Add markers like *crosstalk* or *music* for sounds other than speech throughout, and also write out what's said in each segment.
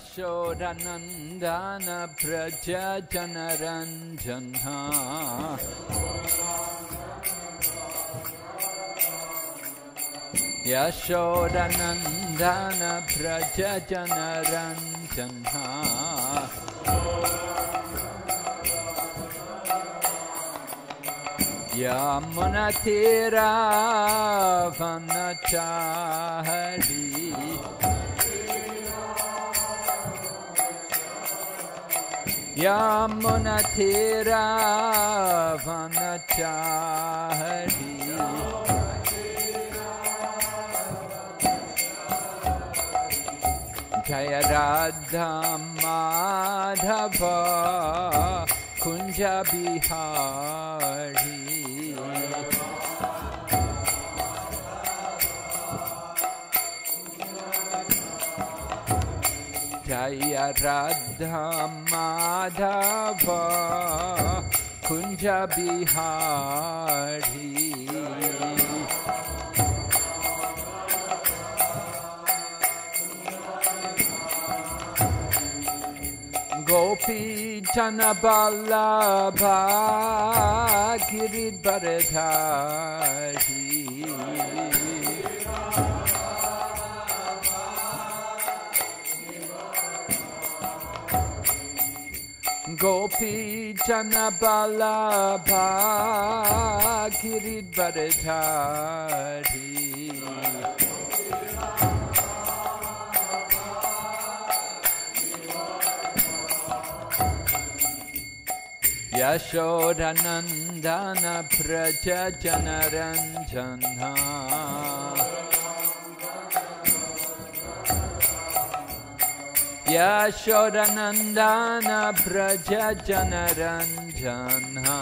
यशोरनन्दन प्रजनरञ्जना यशोरनन्दन प्रजनरञ्जना यामुनतिरावनचाहरी यमुना तेरा चाहरी जय राधा माधव कुंज बिहार जय राधा माधव कुञ्ज बिहारी गोपी जन बल्लभा Girivardhari Gopi Jana Balabha Girid Bharatari. यशोरनन्दन प्रज जनरञ्जना यशोरनन्दाना व्रज जनरञ्जना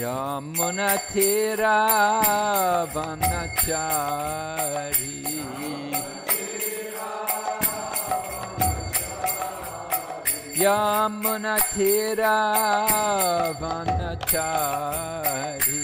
यमुनथिरावनचारी यमुनथिरावनचारी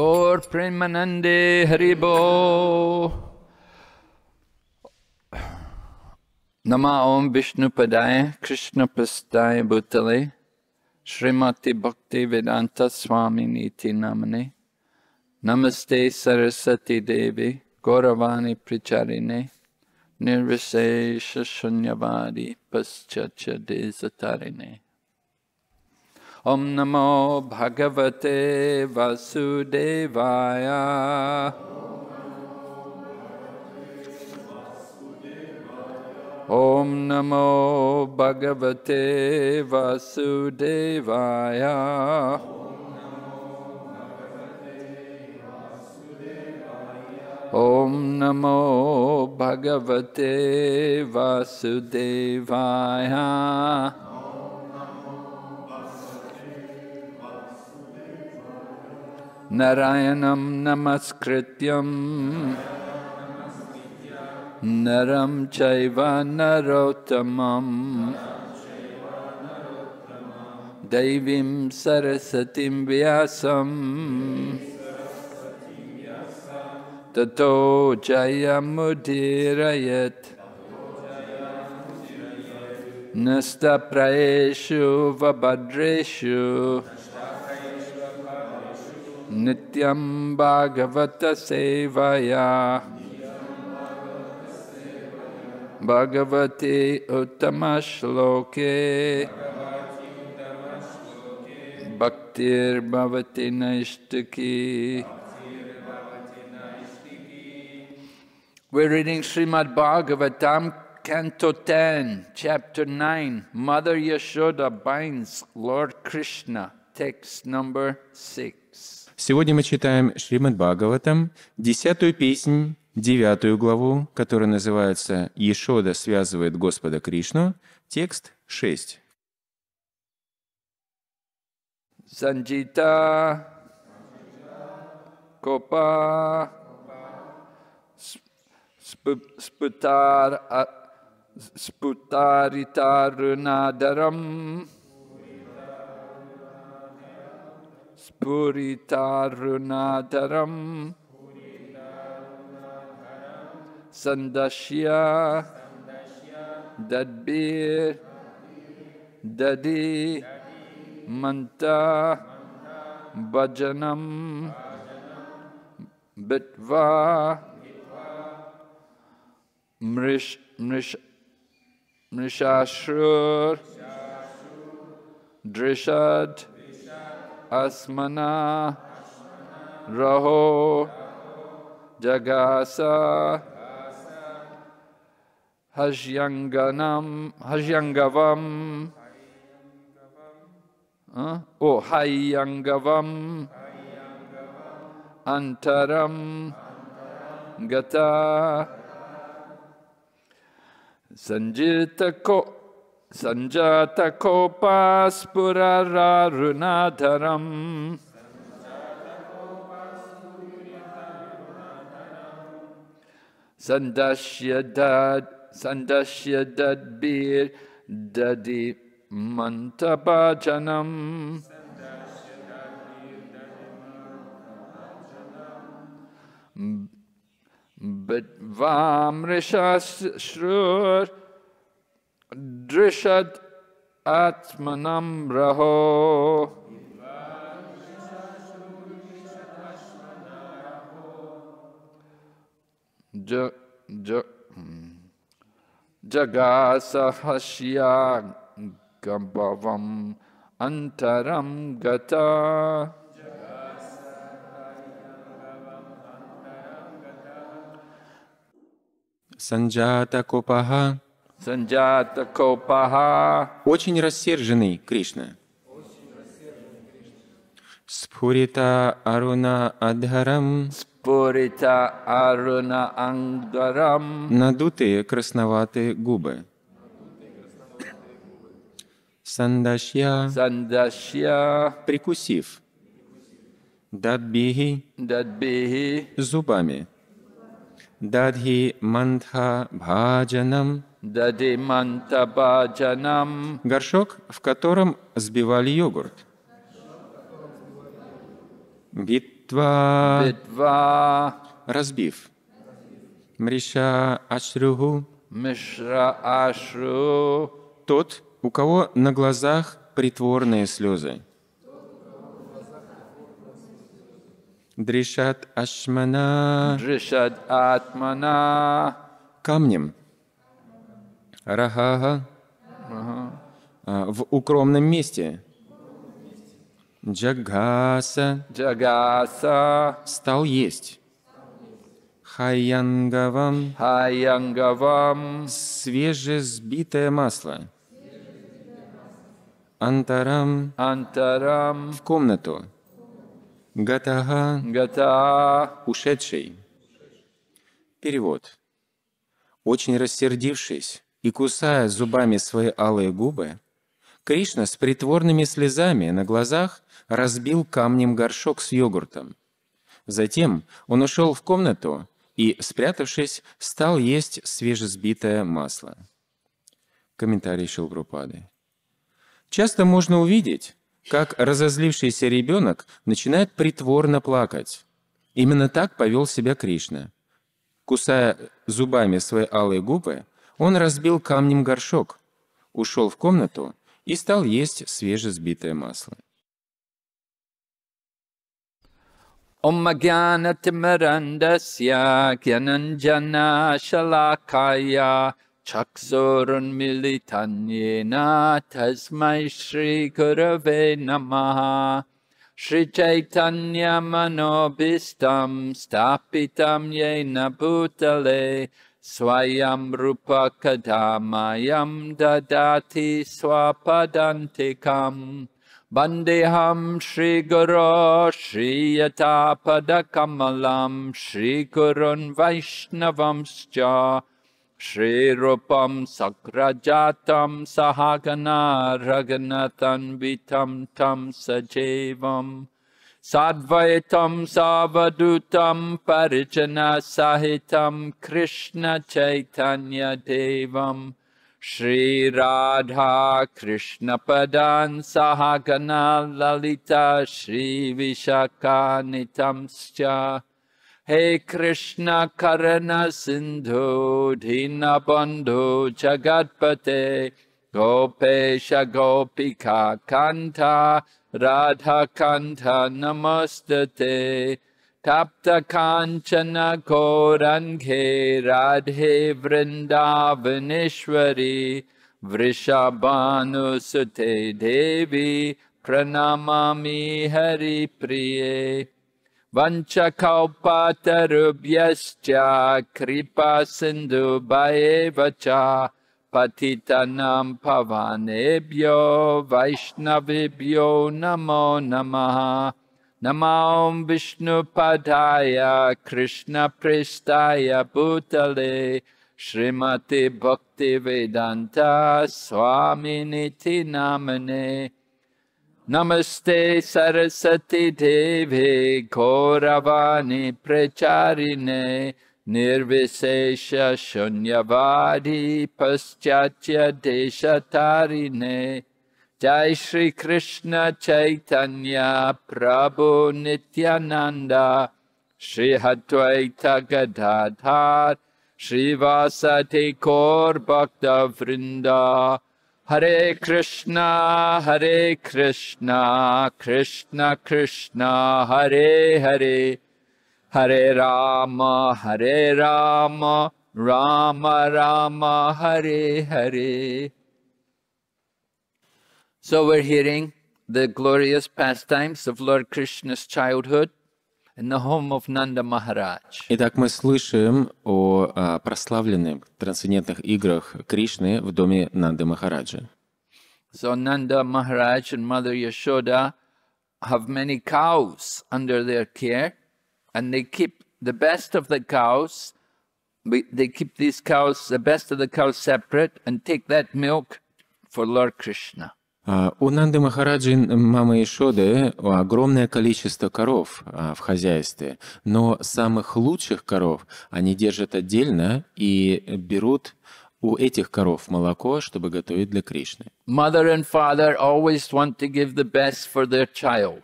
Gaur Premanande Haribo. Nama Om Vishnu Padaya Krishna Pastaya Bhutale Srimati Bhakti Vedanta Swami Niti Namane Namaste Sarasati Devi Gauravani Pricharine Nirvisesha Shunyavadi Paschacha Desatarine Om Namo Bhagavate Vasudevaya. Om Namo Bhagavate Vasudevaya. Om Namo Bhagavate Vasudevaya. नारायणं नमस्कृत्यं नरं चैव नरोत्तमम् दैवीं सरस्वतीं व्यासं ततो जयमुदीरयत् नस्तप्रयेषु वभद्रेषु Nityam Bhagavata Sevaya Bhagavate Uttamashloke Bhaktir Bhavati Naishtaki We're reading Srimad Bhagavatam, Canto 10, Chapter 9, Mother Yashoda binds Lord Krishna, text number 6. Сегодня мы читаем Шримад Бхагаватам, десятую песнь, девятую главу, которая называется «Ешода связывает Господа Кришну», текст 6. Sanjita, Kopa, Sputar, Sputaritarunadaram, Puritarunadaram Sandashya Dadbir Dadi Manta Bhajanam Bitva Mrish Mrish Mrishashur Drishad asmana raho jagasa hajyanganam hajyangavam uh, oh hayyangavam antaram gata sanjita ko Sanjatakopaspurararunadharam. Sandashya dad beer daddy mantabajanam. Sandashya dad beer daddy mantabajanam. But drishat atmanam raho. J, j, jagasahasya gambhavam antaram gata. Sanjata Kopaha Очень рассерженный Кришна. Спурита Аруна Адхарам. Спурита Аруна Ангарам. Надутые красноватые губы. Сандашья. Сандашья. Прикусив. Дадбихи. Дадбихи. Зубами. Дадхи мантха бхаджанам. Горшок, в котором сбивали йогурт. Битва. Битва. Разбив. Мриша Ашругу. Мишра Ашру. Тот, у кого на глазах притворные слезы. Дришат Ашмана. Дришат Атмана. Камнем, Рагага. А, в укромном месте. Джагаса. Джагаса. Стал есть. Хаянгавам. Хаянгавам. Свежесбитое масло. Антарам. Антарам. В комнату. Гатага. Гата. Ушедший. Перевод. Очень рассердившись, и кусая зубами свои алые губы, Кришна с притворными слезами на глазах разбил камнем горшок с йогуртом. Затем он ушел в комнату и, спрятавшись, стал есть свежесбитое масло. Комментарий Шилгрупады. Часто можно увидеть, как разозлившийся ребенок начинает притворно плакать. Именно так повел себя Кришна. Кусая зубами свои алые губы, он разбил камнем горшок, ушел в комнату и стал есть свежесбитое масло. оммагянатимарандасья гьянанджана шалакая чаксурунмилитаньена тасмай шри гураве намаха Шри Swayam rupa kadamayam dadati swapadantikam. Bandeham Shri Guru Shri Yatapada Kamalam Shri Gurun Vaishnavamscha Shri Rupam Sakrajatam Sahagana Raganathan Vitam Tam Sajevam Sadvaitam Savadutam Parijana Sahitam Krishna Chaitanya Devam Shri Radha Krishna Padan Sahagana Lalita Shri Vishakanitamscha Hey Krishna Karana Sindhu Dhinabandhu Jagatpate Gopesha Gopika Kanta Radhakanta Namastate Tapta Kanchana Korange Radhe Vrindavaneshwari Vrishabhanusute Devi Pranamami Hari Priye Vanchakaupatarubhyascha Kripa Sindhu Bhayevacha Patitanam Pavanebhyo Vaishnavibhyo Namo Namaha Namaom Vishnu Padaya Krishna Prestaya Bhutale Srimati Bhakti Vedanta Swaminiti Namane Namaste Sarasati Devi Kauravani Pracharine निर्विशेष शून्यवादी पश्चात्य देशतारिणे जय श्री कृष्ण चैतन्य प्रभु नित्यानंद श्री हद्वैत गदाधार श्रीवासति कौर भक्त वृंदा हरे कृष्णा हरे कृष्णा कृष्ण कृष्णा हरे हरे Hare Rama, Hare Rama, Rama Rama, Hare Hare. So we're hearing the glorious pastimes of Lord Krishna's childhood in the home of Nanda Maharaj. Итак, мы слышим о прославленных трансцендентных играх Кришны в доме Нанды Махараджа. So Nanda Maharaj and Mother Yashoda have many cows under their care and they keep the best of the cows. They keep these cows, the best of the cows, separate and take that milk for Lord Krishna. У Нанды Махараджи мамы Ишоды огромное количество коров в хозяйстве, но самых лучших коров они держат отдельно и берут у этих коров молоко, чтобы готовить для Кришны. Mother and father always want to give the best for their child.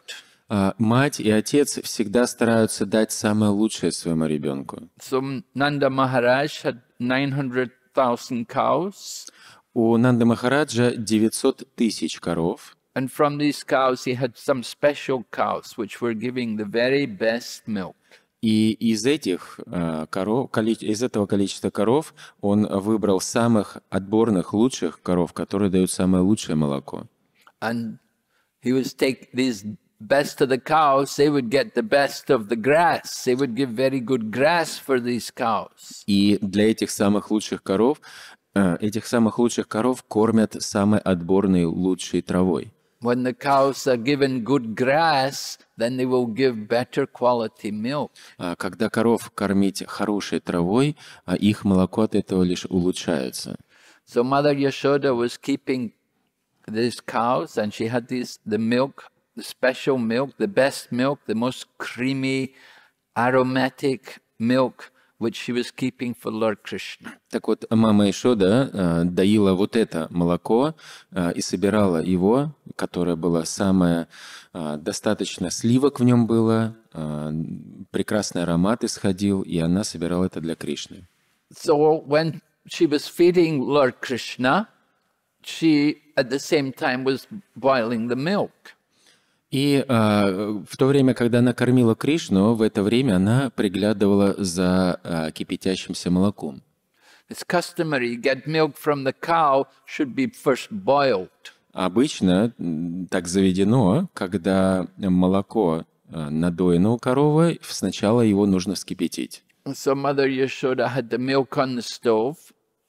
А, мать и отец всегда стараются дать самое лучшее своему ребенку. So, Nanda Maharaj had 900,000 cows. У Нанда Махараджа 900 тысяч коров. And from these cows he had some special cows which were giving the very best milk. И из, этих, а, коров, из этого количества коров он выбрал самых отборных, лучших коров, которые дают самое лучшее молоко. And he was take these best of the cows, they would get the best of the grass. They would give very good grass for these cows. И для этих самых лучших коров, этих самых лучших коров кормят самой отборной лучшей травой. When the cows are given good grass, then they will give better quality milk. Когда коров кормить хорошей травой, их молоко от этого лишь улучшается. So Mother Yashoda was keeping these cows, and she had these the milk the special milk, the best milk, the most creamy, aromatic milk, which she was keeping for Lord Krishna. Так вот, мама Ишода доила вот это молоко и собирала его, которое было самое достаточно сливок в нем было, прекрасный аромат исходил, и она собирала это для Кришны. So when she was feeding Lord Krishna, she at the same time was boiling the milk. И э, в то время, когда она кормила Кришну, в это время она приглядывала за э, кипятящимся молоком. It's customary you get milk from the cow should be first boiled. Обычно так заведено, когда молоко э, надоено у коровы, сначала его нужно вскипятить. So Mother Yashoda had the milk on the stove.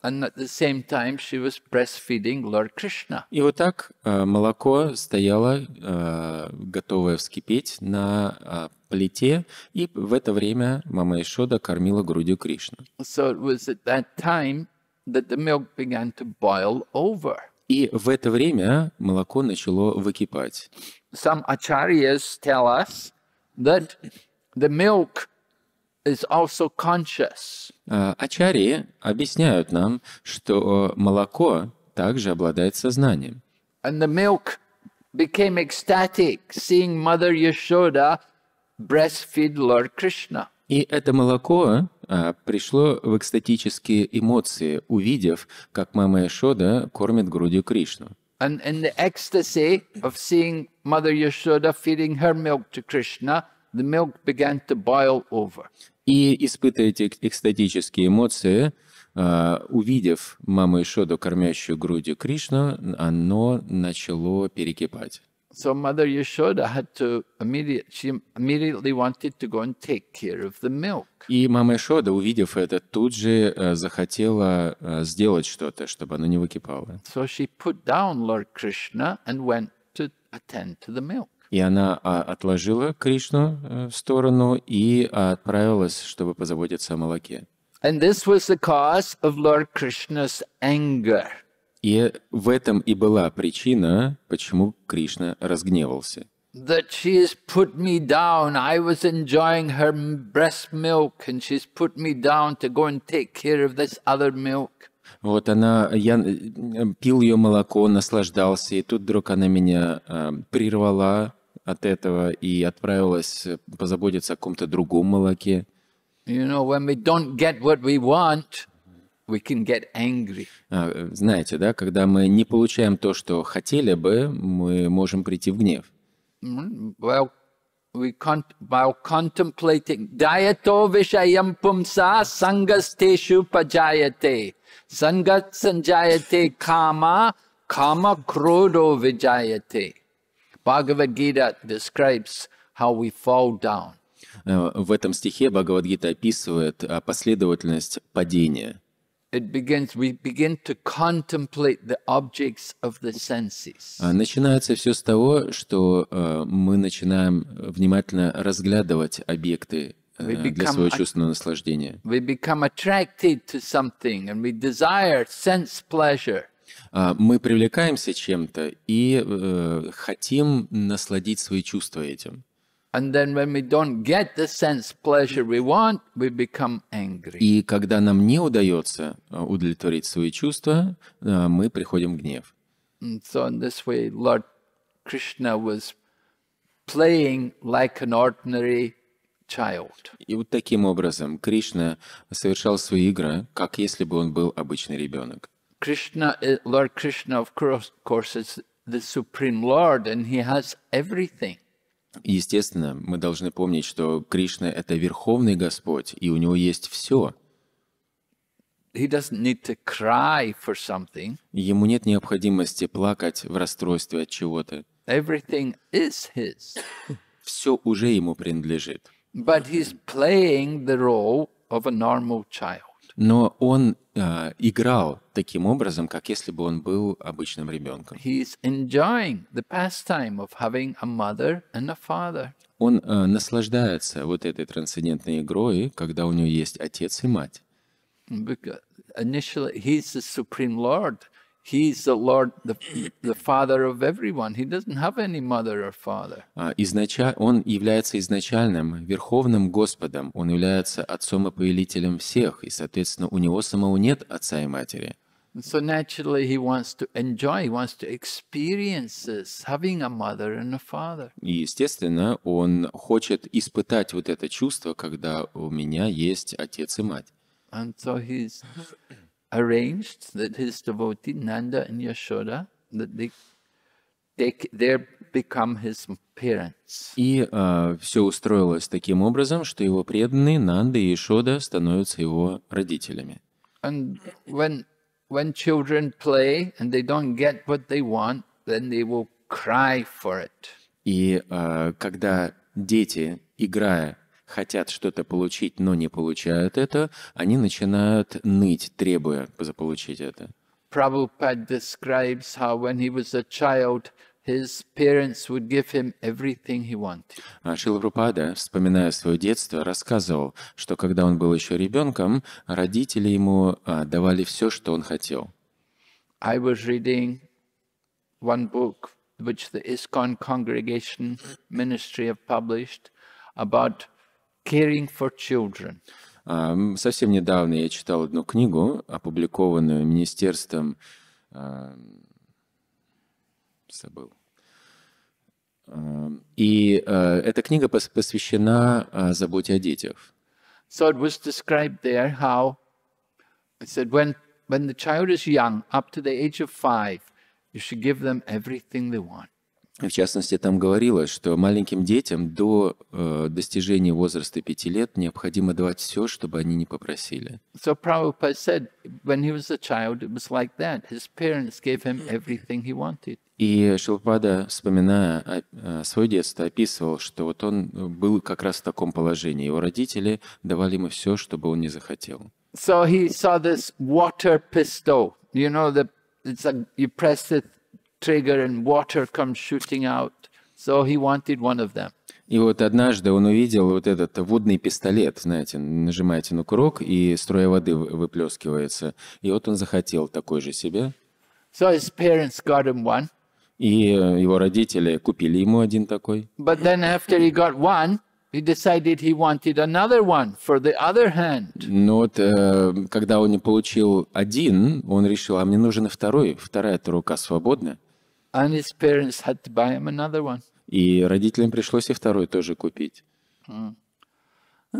And at the same time she was breastfeeding Lord Krishna. И вот так молоко стояло, готовое вскипеть на плите, и в это время мама Ишода кормила грудью Кришну. So it was at that time that the milk began to boil over. И в это время молоко начало выкипать. Some acharyas tell us that the milk is also conscious. Ачари объясняют нам, что молоко также обладает сознанием. And the milk became ecstatic, seeing Mother Yashoda breastfeed Lord Krishna. И это молоко а, пришло в экстатические эмоции, увидев, как мама Яшода кормит грудью Кришну. And in the ecstasy of seeing Mother Yashoda feeding her milk to Krishna, the milk began to boil over и испытываете экстатические эмоции, а, увидев маму Ишоду, кормящую грудью Кришну, оно начало перекипать. So Mother Yashoda had to immediately, she immediately wanted to go and take care of the milk. И мама Ишода, увидев это, тут же э, захотела э, сделать что-то, чтобы оно не выкипало. So she put down Lord Krishna and went to attend to the milk. И она а, отложила Кришну э, в сторону и а, отправилась, чтобы позаботиться о молоке. And this was the cause of Lord Krishna's anger. И в этом и была причина, почему Кришна разгневался. That she has put me down. I was enjoying her breast milk, and she's put me down to go and take care of this other milk. Вот она, я э, пил ее молоко, наслаждался, и тут вдруг она меня э, прервала, от этого и отправилась позаботиться о каком-то другом молоке. You know, when we don't get what we want, we can get angry. А, знаете, да, когда мы не получаем то, что хотели бы, мы можем прийти в гнев. Well, we con while contemplating dayato vishayam pumsa sangastesu pajayate sangat sanjayate kama kama krodo vijayate. Bhagavad Gita describes how we fall down. Э, в этом стихе Бхагавадгита описывает э, последовательность падения. It begins, we begin to contemplate the objects of the senses. А начинается все с того, что э, мы начинаем внимательно разглядывать объекты для своего чувственного наслаждения. We become attracted to something and we desire sense pleasure. А, мы привлекаемся чем-то и э, хотим насладить свои чувства этим. И когда нам не удается а, удовлетворить свои чувства, а, мы приходим в гнев. И вот таким образом Кришна совершал свои игры, как если бы он был обычный ребенок. Krishna, Lord Krishna, of course, is the Supreme Lord, and He has everything. Естественно, мы должны помнить, что Кришна – это Верховный Господь, и у Него есть все. He doesn't need to cry for something. Ему нет необходимости плакать в расстройстве от чего-то. Everything is his. Все уже ему принадлежит. But he's playing the role of a normal child но он э, играл таким образом, как если бы он был обычным ребенком. Он э, наслаждается вот этой трансцендентной игрой, когда у него есть отец и мать. initially he's the supreme lord. Он является изначальным, верховным Господом. Он является отцом и повелителем всех, и, соответственно, у него самого нет отца и матери. И естественно, он хочет испытать вот это чувство, когда у меня есть отец и мать. And so he's arranged that his devotee Nanda and Yashoda that they they they become his parents. И э, все устроилось таким образом, что его преданные Нанда и Ишода становятся его родителями. And when when children play and they don't get what they want, then they will cry for it. И э, когда дети, играя, хотят что-то получить, но не получают это, они начинают ныть, требуя заполучить это. Prabhupada describes how when he was a child, his parents would give him everything he wanted. А вспоминая свое детство, рассказывал, что когда он был еще ребенком, родители ему а, давали все, что он хотел. I was reading one book which the ISKCON congregation ministry have published about caring for children. Совсем недавно я читал одну книгу, опубликованную Министерством... Забыл. И эта книга посвящена заботе о детях. So it was described there how it said when when the child is young, up to the age of five, you should give them everything they want. В частности, там говорилось, что маленьким детям до э, достижения возраста пяти лет необходимо давать все, чтобы они не попросили. So Prabhupada said, when he was a child, it was like that. His parents gave him everything he wanted. И Шилпада, вспоминая свое детство, описывал, что вот он был как раз в таком положении. Его родители давали ему все, чтобы он не захотел. So he saw this water pistol. You know, the, it's like you press it trigger and water comes shooting out. So he wanted one of them. И вот однажды он увидел вот этот водный пистолет, знаете, нажимаете на курок, и струя воды выплескивается. И вот он захотел такой же себе. So his parents got him one. И э, его родители купили ему один такой. But then after he got one, he decided he wanted another one for the other hand. Но вот э, когда он не получил один, он решил, а мне нужен второй, вторая эта рука свободна. And his parents had to buy him another one. И родителям пришлось и второй тоже купить. Mm.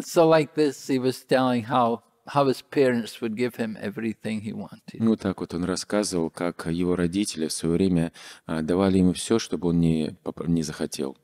So like this, he was telling how how his parents would give him everything he wanted. Ну так вот он рассказывал, как его родители в свое время а, давали ему все, чтобы он не не захотел.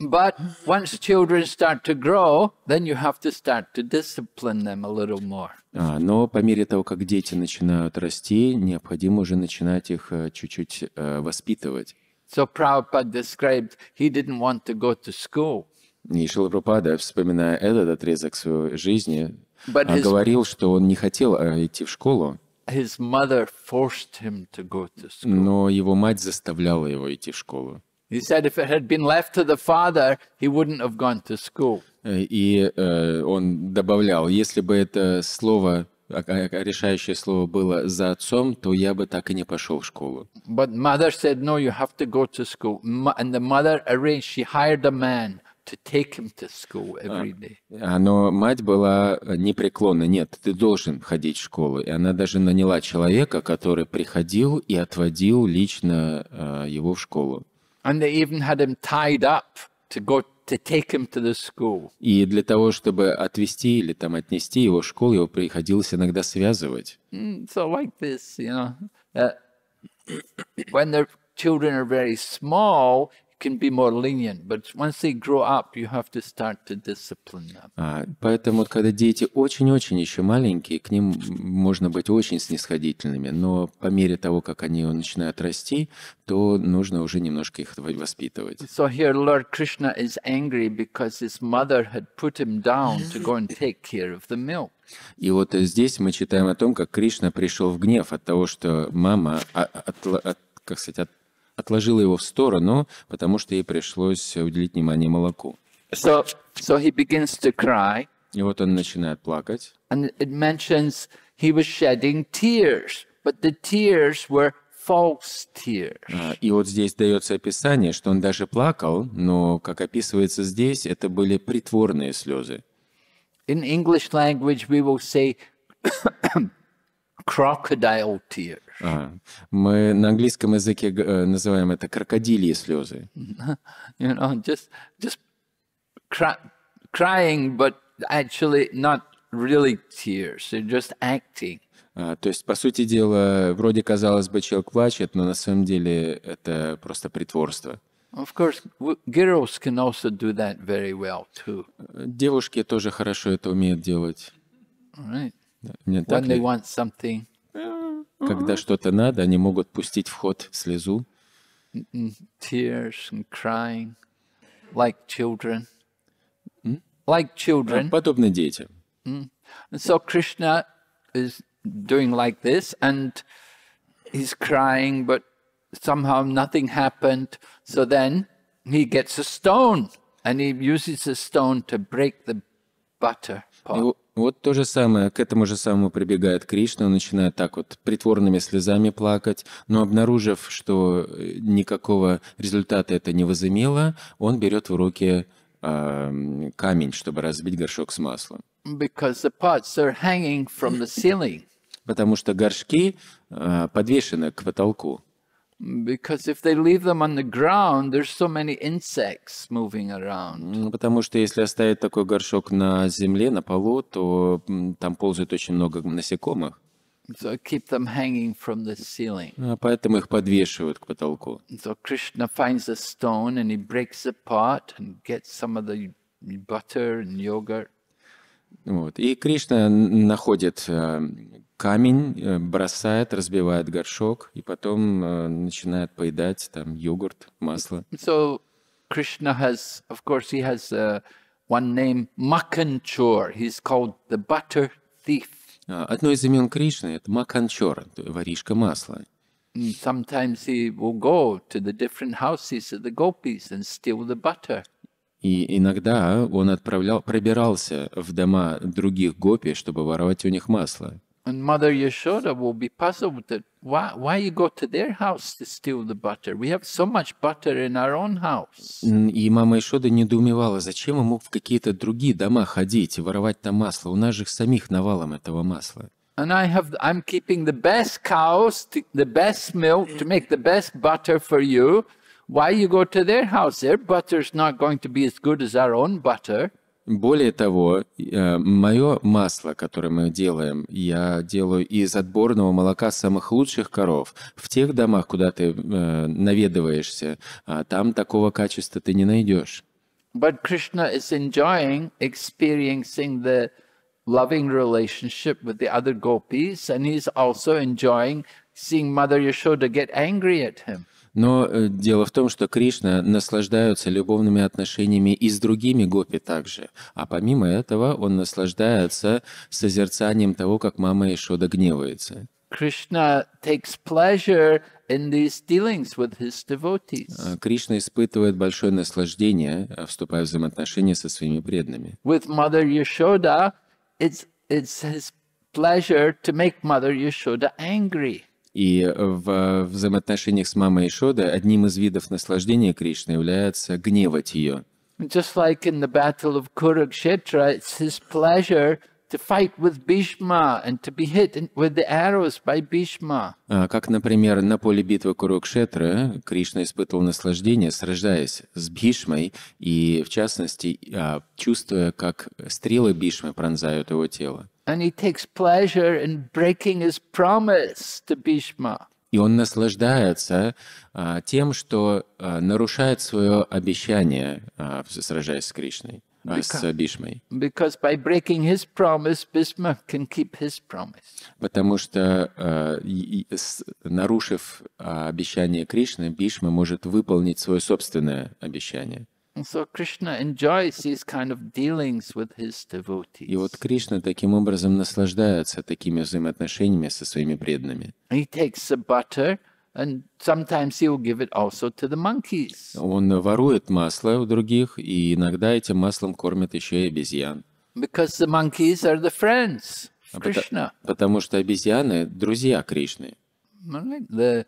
But once children start to grow, then you have to start to discipline them a little more. А, но по мере того, как дети начинают расти, необходимо уже начинать их э, чуть-чуть э, воспитывать. So Prabhupada described he didn't want to go to school. И Шила Прабхупада, вспоминая этот отрезок своей жизни, But his, говорил, что он не хотел э, идти в школу. His mother forced him to go to school. Но его мать заставляла его идти в школу. He said if it had been left to the father, he wouldn't have gone to school. Э, и э, он добавлял, если бы это слово, решающее слово было за отцом, то я бы так и не пошел в школу. But mother said, no, you have to go to school. And the mother arranged, she hired a man to take him to school а, every day. А Но мать была э, непреклонна. Нет, ты должен ходить в школу. И она даже наняла человека, который приходил и отводил лично э, его в школу. And they even had him tied up to go to take him to the school. И для того, чтобы отвезти или там отнести его в школу, его приходилось иногда связывать. Mm, so like this, you know, uh, *coughs* when the children are very small, can be more lenient, but once they grow up, you have to start to discipline them. А, поэтому, когда дети очень-очень еще маленькие, к ним можно быть очень снисходительными, но по мере того, как они начинают расти, то нужно уже немножко их воспитывать. So here Lord Krishna is angry because his mother had put him down to go and take care of the milk. И вот здесь мы читаем о том, как Кришна пришел в гнев от того, что мама от, от, от как сказать, от отложила его в сторону, потому что ей пришлось уделить внимание молоку. So, so he begins to cry. И вот он начинает плакать. And it mentions he was shedding tears, but the tears were false tears. А, и вот здесь дается описание, что он даже плакал, но, как описывается здесь, это были притворные слезы. In English language we will say *coughs* crocodile tears. Мы на английском языке э, называем это крокодильи слезы. *laughs* You know, just just cry, crying, but actually not really tears. You're just acting. А, то есть, по сути дела, вроде казалось бы, человек плачет, но на самом деле это просто притворство. Of course, girls can also do that very well too. Э, девушки тоже хорошо это умеют делать. Right. When they want something. Когда что-то надо, они могут пустить в ход слезу. Tears and crying, like children. Like children. Подобно детям. So Krishna is doing like this, and he's crying, but somehow nothing happened. So then he gets a stone, and he uses the stone to break the butter pot. Вот то же самое, к этому же самому прибегает Кришна, он начинает так вот притворными слезами плакать, но обнаружив, что э, никакого результата это не возымело, он берет в руки э, камень, чтобы разбить горшок с маслом. Потому что горшки э, подвешены к потолку. Because if they leave them on the ground, there's so many insects moving around. Ну, потому что если оставить такой горшок на земле, на полу, то там ползает очень много насекомых. So I keep them hanging from the ceiling. А поэтому их подвешивают к потолку. So Krishna finds a stone and he breaks the pot and gets some of the butter and yogurt. Вот. И Кришна находит камень, э, бросает, разбивает горшок и потом э, начинает поедать там йогурт, масло. So Krishna has, of course, he has uh, one name, Makanchor. He's called the butter thief. А, одно из имен Кришны – это Маканчор, воришка масла. Sometimes he will go to the different houses of the gopis and steal the butter. И иногда он отправлял, пробирался в дома других гопи, чтобы воровать у них масло. And Mother Yashoda will be puzzled that why, why you go to their house to steal the butter? We have so much butter in our own house. И мама Ишода недоумевала, зачем ему в какие-то другие дома ходить и воровать там масло? У нас же самих навалом этого масла. And I have, I'm keeping the best cows, to, the best milk to make the best butter for you. Why you go to their house? Their butter is not going to be as good as our own butter. Более того, э, мое масло, которое мы делаем, я делаю из отборного молока самых лучших коров. В тех домах, куда ты э, наведываешься, а, там такого качества ты не найдешь. But Krishna is enjoying experiencing the loving relationship with the other gopis, and he's also enjoying seeing Mother Yashoda get angry at him. Но э, дело в том, что Кришна наслаждается любовными отношениями и с другими гопи также. А помимо этого он наслаждается созерцанием того, как мама Ишода гневается. Krishna takes pleasure in these dealings with his devotees. А, Кришна испытывает большое наслаждение, а, вступая в взаимоотношения со своими преданными. With Mother Yashoda, it's, it's his pleasure to make Mother Yashoda angry. И э, в взаимоотношениях с мамой Ишода одним из видов наслаждения Кришны является гневать ее. Just like in the battle of Kurukshetra, it's his pleasure как, например, на поле битвы Курукшетра Кришна испытывал наслаждение, сражаясь с Бишмой и, в частности, а, чувствуя, как стрелы Бишмы пронзают его тело. And he takes pleasure in breaking his promise to Bhishma. И он наслаждается а, тем, что а, нарушает свое обещание, сражаясь с Кришной с Бишмой. Uh, Потому что, э, нарушив э, обещание Кришны, Бишма может выполнить свое собственное обещание. И вот Кришна таким образом наслаждается такими взаимоотношениями со своими преданными. He takes the butter, он ворует масло у других, и иногда этим маслом кормят еще и обезьян. Because the monkeys are the friends of а Krishna. Потому что обезьяны – друзья Кришны. The,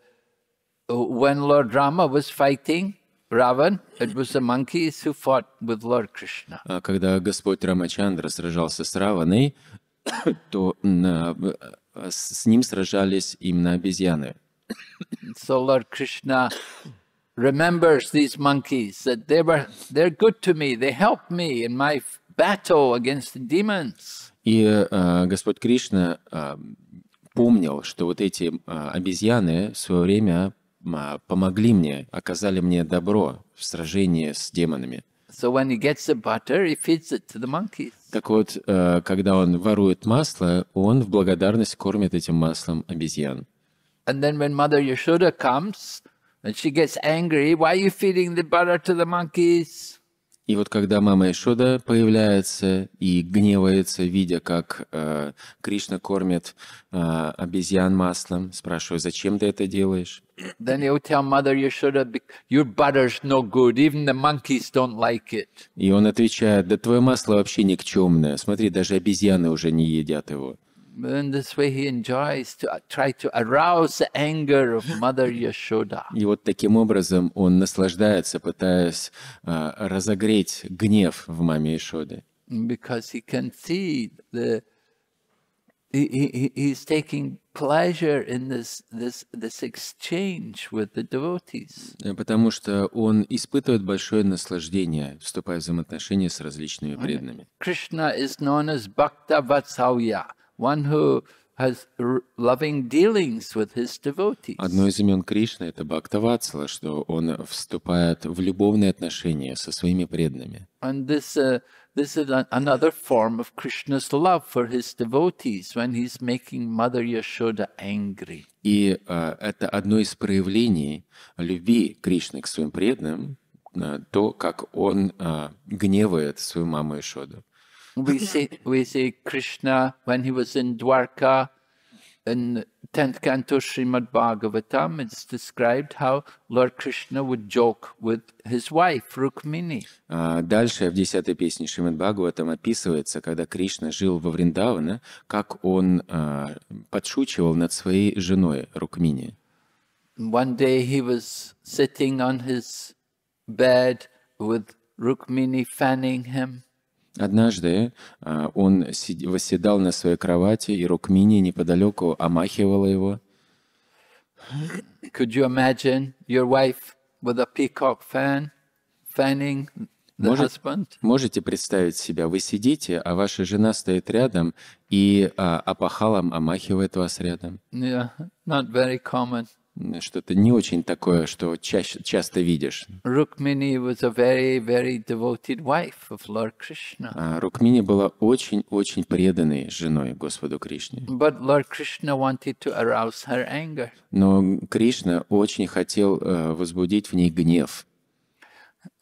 uh, when Lord Rama was fighting Ravan, it was the monkeys who fought with Lord Krishna. А когда Господь Рамачандра сражался с Раваной, *coughs* то а, с ним сражались именно обезьяны so Lord Krishna remembers these monkeys that they were they're good to me, they helped me in my battle against the demons. И э, Господь Кришна э, помнил, что вот эти э, обезьяны в свое время э, помогли мне, оказали мне добро в сражении с демонами. Так вот, э, когда он ворует масло, он в благодарность кормит этим маслом обезьян. And then when Mother Yashoda comes, and she gets angry, why are you feeding the butter to the monkeys? И вот когда мама Ишода появляется и гневается, видя, как э, Кришна кормит э, обезьян маслом, спрашиваю, зачем ты это делаешь? Then he'll tell Mother Yashoda, И он отвечает, да твое масло вообще никчемное, смотри, даже обезьяны уже не едят его. In this way he enjoys to try to arouse the anger of Mother Yashoda. И вот таким образом он наслаждается, пытаясь uh, разогреть гнев в маме Яшоды. Because he can see the he, he, he's taking pleasure in this, this, this exchange with the devotees. Потому что он испытывает большое наслаждение, вступая в взаимоотношения с различными преданными. Krishna is known as Bhakta Vatsalya one who has loving dealings with his devotees. Одно из имен Кришны — это Бхактаватсала, что он вступает в любовные отношения со своими преданными. And this, uh, this is another form of Krishna's love for his devotees when he's making Mother Yashoda angry. И uh, это одно из проявлений любви Кришны к своим преданным, а, то, как он uh, гневает свою маму Ишоду. We see we see Krishna when he was in Dwarka in 10th canto Srimad Bhagavatam, it's described how Lord Krishna would joke with his wife, Rukmini. дальше в десятой песне Шримад Бхагаватам описывается, когда Кришна жил во Вриндаване, как он подшучивал над своей женой Рукмини. One day he was sitting on his bed with Rukmini fanning him. Однажды а, он восседал на своей кровати, и Рукмини неподалеку омахивала его. Could you imagine your wife with a peacock fan fanning the Может, husband? Можете представить себя, вы сидите, а ваша жена стоит рядом и а, опахалом омахивает вас рядом. Yeah, not very common что-то не очень такое, что чаще, часто видишь. Рукмини was a very, very devoted wife of Lord Krishna. А Рукмини была очень-очень преданной женой Господу Кришне. But Lord Krishna wanted to arouse her anger. Но Кришна очень хотел возбудить в ней гнев.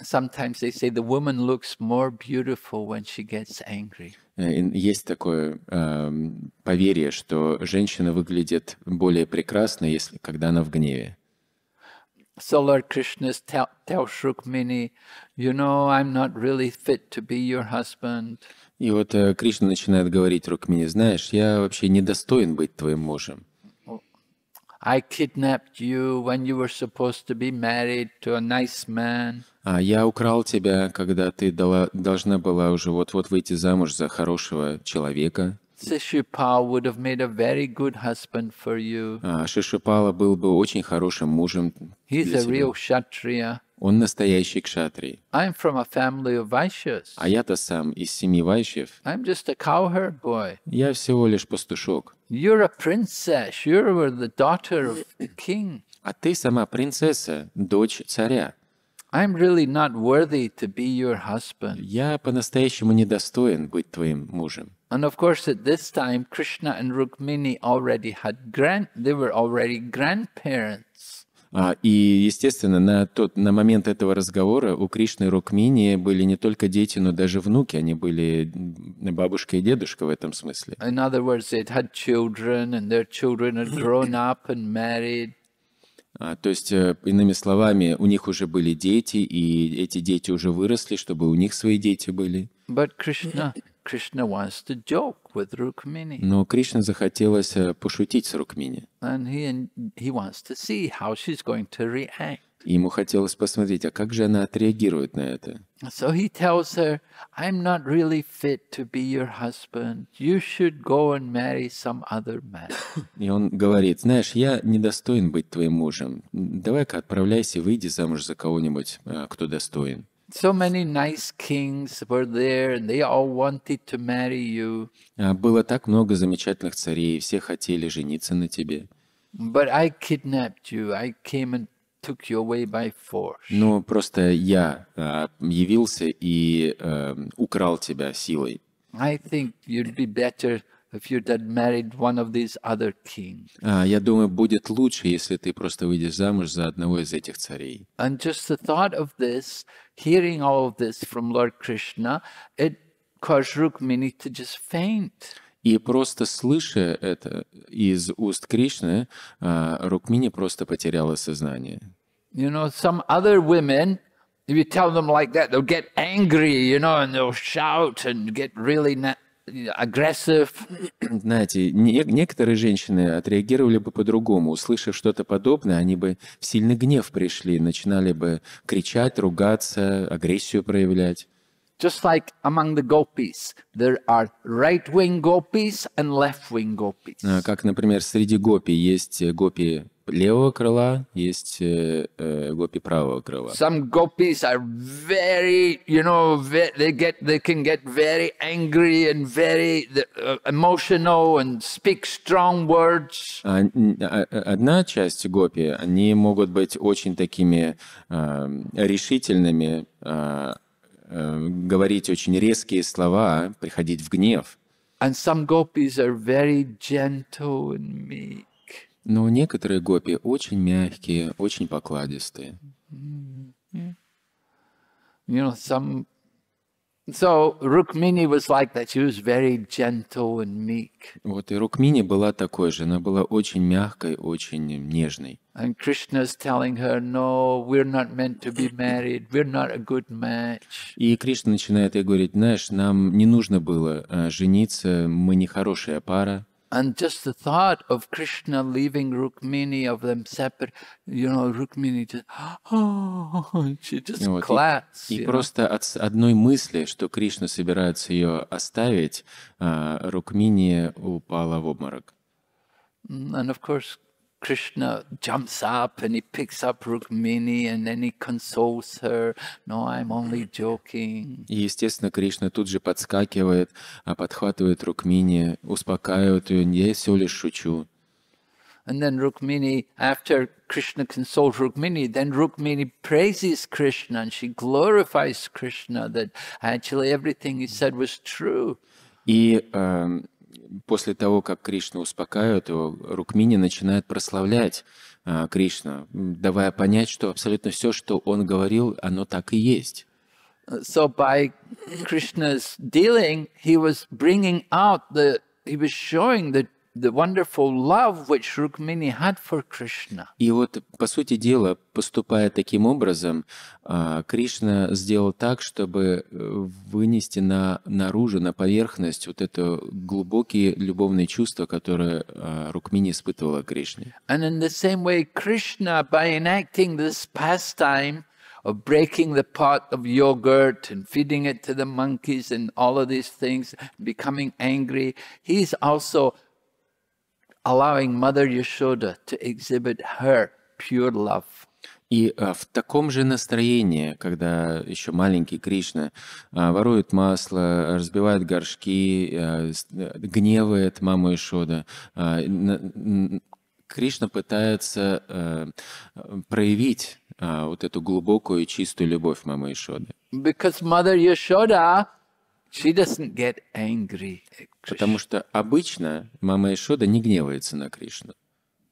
Sometimes they say the woman looks more beautiful when she gets angry. Э, есть такое э, поверье, что женщина выглядит более прекрасно, если когда она в гневе. So Lord Krishna's tell, tell Shukmini, you know, I'm not really fit to be your husband. И вот э, Кришна начинает говорить Рукмини, знаешь, я вообще недостоин быть твоим мужем. I kidnapped you when you were supposed to be married to a nice man. А я украл тебя, когда ты дала, должна была уже вот-вот выйти замуж за хорошего человека. А Шишупала был бы очень хорошим мужем для тебя. Он настоящий кшатри. А я-то сам из семьи вайшев. Я всего лишь пастушок. А ты сама принцесса, дочь царя. I'm really not worthy to be your husband. Я по-настоящему недостоин быть твоим мужем. And of course, at this time, Krishna and Rukmini already had grand, they were already grandparents. И, естественно, на, тот, на момент этого разговора у Кришны и Рукмини были не только дети, но даже внуки. Они были бабушка и дедушка в этом смысле. In other words, they had children, and their children had grown up and married. А, то есть, э, иными словами, у них уже были дети, и эти дети уже выросли, чтобы у них свои дети были. Но Кришна захотелось э, пошутить с Рукмини ему хотелось посмотреть, а как же она отреагирует на это. So he tells her, I'm not really fit to be your husband. You should go and marry some other man. *laughs* И он говорит, знаешь, я недостоин быть твоим мужем. Давай-ка отправляйся, выйди замуж за кого-нибудь, а, кто достоин. So many nice kings were there, and they all wanted to marry you. А, было так много замечательных царей, все хотели жениться на тебе. But I kidnapped you. I came and took you away by force. Но просто я э, явился и э, украл тебя силой. I think you'd be better if you'd had married one of these other kings. А, я думаю, будет лучше, если ты просто выйдешь замуж за одного из этих царей. And just the thought of this, hearing all of this from Lord Krishna, it caused Rukmini to just faint. И просто слыша это из уст Кришны, а, Рукмини просто потеряла сознание. You know, some other women, if you tell them like that, they'll get angry, you know, and they'll shout and get really aggressive. Знаете, не, некоторые женщины отреагировали бы по-другому. Услышав что-то подобное, они бы в сильный гнев пришли, начинали бы кричать, ругаться, агрессию проявлять. Just like among the gopis, there are right-wing gopis and left-wing gopis. Как, например, среди гопи есть гопи левого крыла, есть э, гопи правого крыла. Some gopis are very, you know, they get, they can get very angry and very emotional and speak strong words. Одна часть гопи, они могут быть очень такими э, решительными. Э, Э, говорить очень резкие слова, а приходить в гнев. And some gopis are very gentle and meek. Но некоторые гопи очень мягкие, очень покладистые. Mm -hmm. You know, some So Rukmini was like that. She was very gentle and meek. Вот и Рукмини была такой же. Она была очень мягкой, очень нежной. And Krishna's telling her, no, we're not meant to be *coughs* married. We're not a good match. И Кришна начинает ей говорить, знаешь, нам не нужно было э, жениться, мы не хорошая пара. And just the thought of Krishna leaving Rukmini, of them separate, you know, Rukmini just, oh, she just вот, collapsed. И, и просто know? от одной мысли, что Кришна собирается ее оставить, Рукмини упала в обморок. And of course, Krishna jumps up and he picks up Rukmini and then he consoles her. No, I'm only joking. И, естественно, Кришна тут же подскакивает, подхватывает Рукмини, успокаивает ее. Я всё лишь шучу. And then Rukmini, after Krishna consoles Rukmini, then Rukmini praises Krishna and she glorifies Krishna that actually everything he said was true. И uh, после того, как Кришну успокаивает его, Рукмини начинает прославлять а, Кришну, давая понять, что абсолютно все, что он говорил, оно так и есть. So by Krishna's dealing, he was bringing out the, he was showing the the wonderful love which Rukmini had for Krishna. И вот, по сути дела, поступая таким образом, Кришна сделал так, чтобы э, вынести на, наружу, на поверхность вот это глубокие любовные чувства, которые Рукмини испытывала Кришне. And in the same way, Krishna, by enacting this pastime, of breaking the pot of yogurt and feeding it to the monkeys and all of these things, becoming angry, he's also allowing Mother Yashoda to exhibit her pure love. И э, в таком же настроении, когда еще маленький Кришна э, ворует масло, разбивает горшки, э, гневает маму Ишода, Кришна пытается проявить вот эту глубокую и чистую любовь мамы Ишоды. Because Mother Yashoda, she doesn't get angry at Потому что обычно мама Ишода не гневается на Кришну.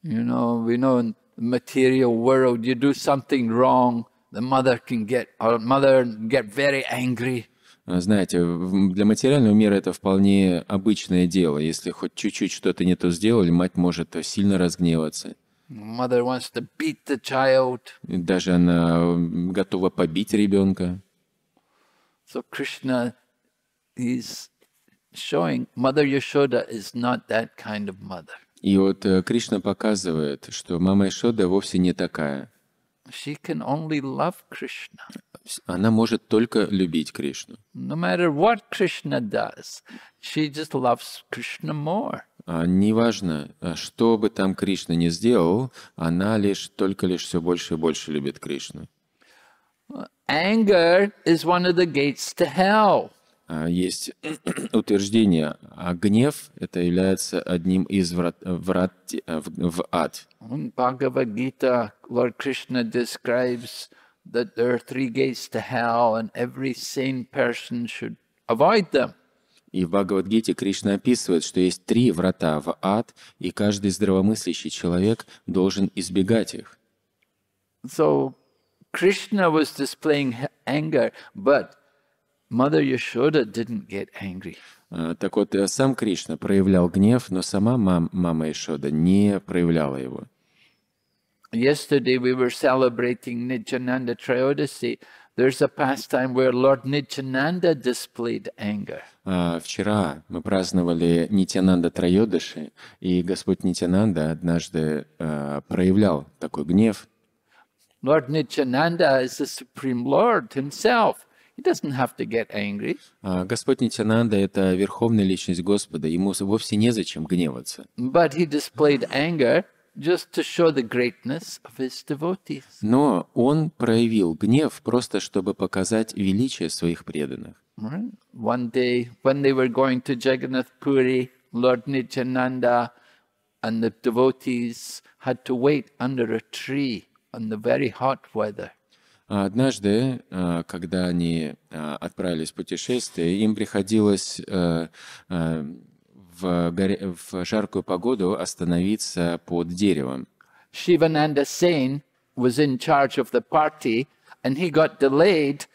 You know, we know in the material world, you do something wrong, the mother can get, or mother get very angry. А, знаете, для материального мира это вполне обычное дело. Если хоть чуть-чуть что-то не то сделали, мать может сильно разгневаться. Mother wants to beat the child. даже она готова побить ребенка. So Krishna is showing Mother Yashoda is not that kind of mother. И вот э, Кришна показывает, что мама Ишода вовсе не такая. She can only love Krishna. Она может только любить Кришну. No matter what Krishna does, she just loves Krishna more. А неважно, а что бы там Кришна не сделал, она лишь только лишь все больше и больше любит Кришну. Anger is one of the gates to hell. А, есть *clears throat* утверждение, а гнев это является одним из врат, врат э, в, в ад. Bhagavad Gita, Lord Krishna describes that there are three gates to hell, and every sane person should avoid them. И в Бхагавадгите Кришна описывает, что есть три врата в ад, и каждый здравомыслящий человек должен избегать их. So, Krishna was displaying anger, but Mother Yashoda didn't get angry. Так вот, сам Кришна проявлял гнев, но сама мам, мама Ишода не проявляла его. Yesterday we were celebrating Nityananda Trayodasi. There's a pastime where Lord Nityananda displayed anger. А, вчера мы праздновали Нитянанда Трайодыши, и Господь Нитянанда однажды а, проявлял такой гнев. Lord Nityananda is the Supreme Lord Himself. He doesn't have to get angry. Господь Нитянанда — это верховная личность Господа. Ему вовсе незачем гневаться. But he displayed anger just to show the greatness of his devotees. Но он проявил гнев просто, чтобы показать величие своих преданных. One day, when they were going to Jagannath Puri, Lord Nityananda and the devotees had to wait under a tree in the very hot weather. Однажды, когда они отправились в путешествие, им приходилось в, горе... в жаркую погоду остановиться под деревом. Шивананда Сейн was in charge of the party, and he got delayed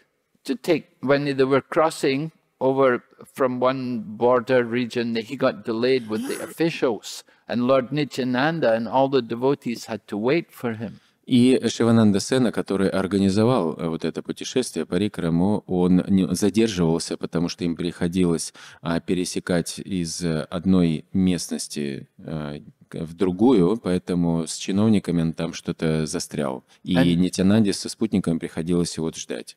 to take when they were crossing over from one border region. He got delayed with the officials, and Lord Nityananda and all the devotees had to wait for him. И Шивананда Сена, который организовал э, вот это путешествие по Рикраму, он задерживался, потому что им приходилось а, пересекать из э, одной местности э, в другую, поэтому с чиновниками он там что-то застрял. И And Нитянанде со спутниками приходилось его ждать.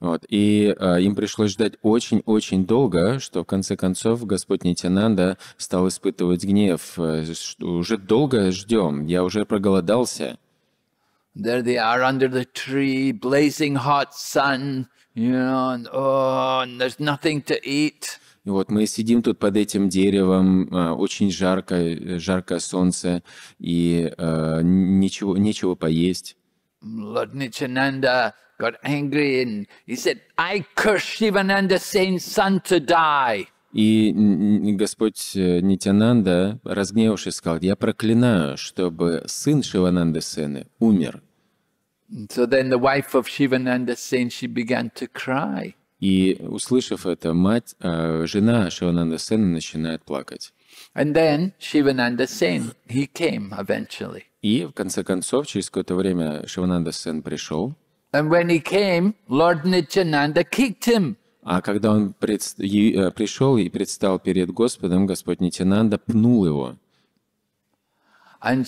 Вот. И э, им пришлось ждать очень-очень долго, что в конце концов Господь Нитянанда стал испытывать гнев. Э, уже долго ждем, я уже проголодался. There they are under the tree, blazing hot sun, you know, and, oh, and there's nothing to eat. И вот мы сидим тут под этим деревом, а, очень жарко, э, жаркое солнце, и э, ничего, нечего поесть. Lord Nityananda got angry and he said, I curse Shivananda Sen's son to die. И Господь э, Нитянанда, разгневавшись, сказал, я проклинаю, чтобы сын Шивананда Сены умер. So then the wife of Shivananda she began to cry. И, услышав это, мать, э, жена Шивананда Сена начинает плакать. And then Shivananda Sen, he came eventually. И, в конце концов, через какое-то время Шивананда Сен пришел. And when he came, Lord Nityananda kicked him. А когда он пред... и, э, пришел и предстал перед Господом, Господь Нитинанда пнул его. Но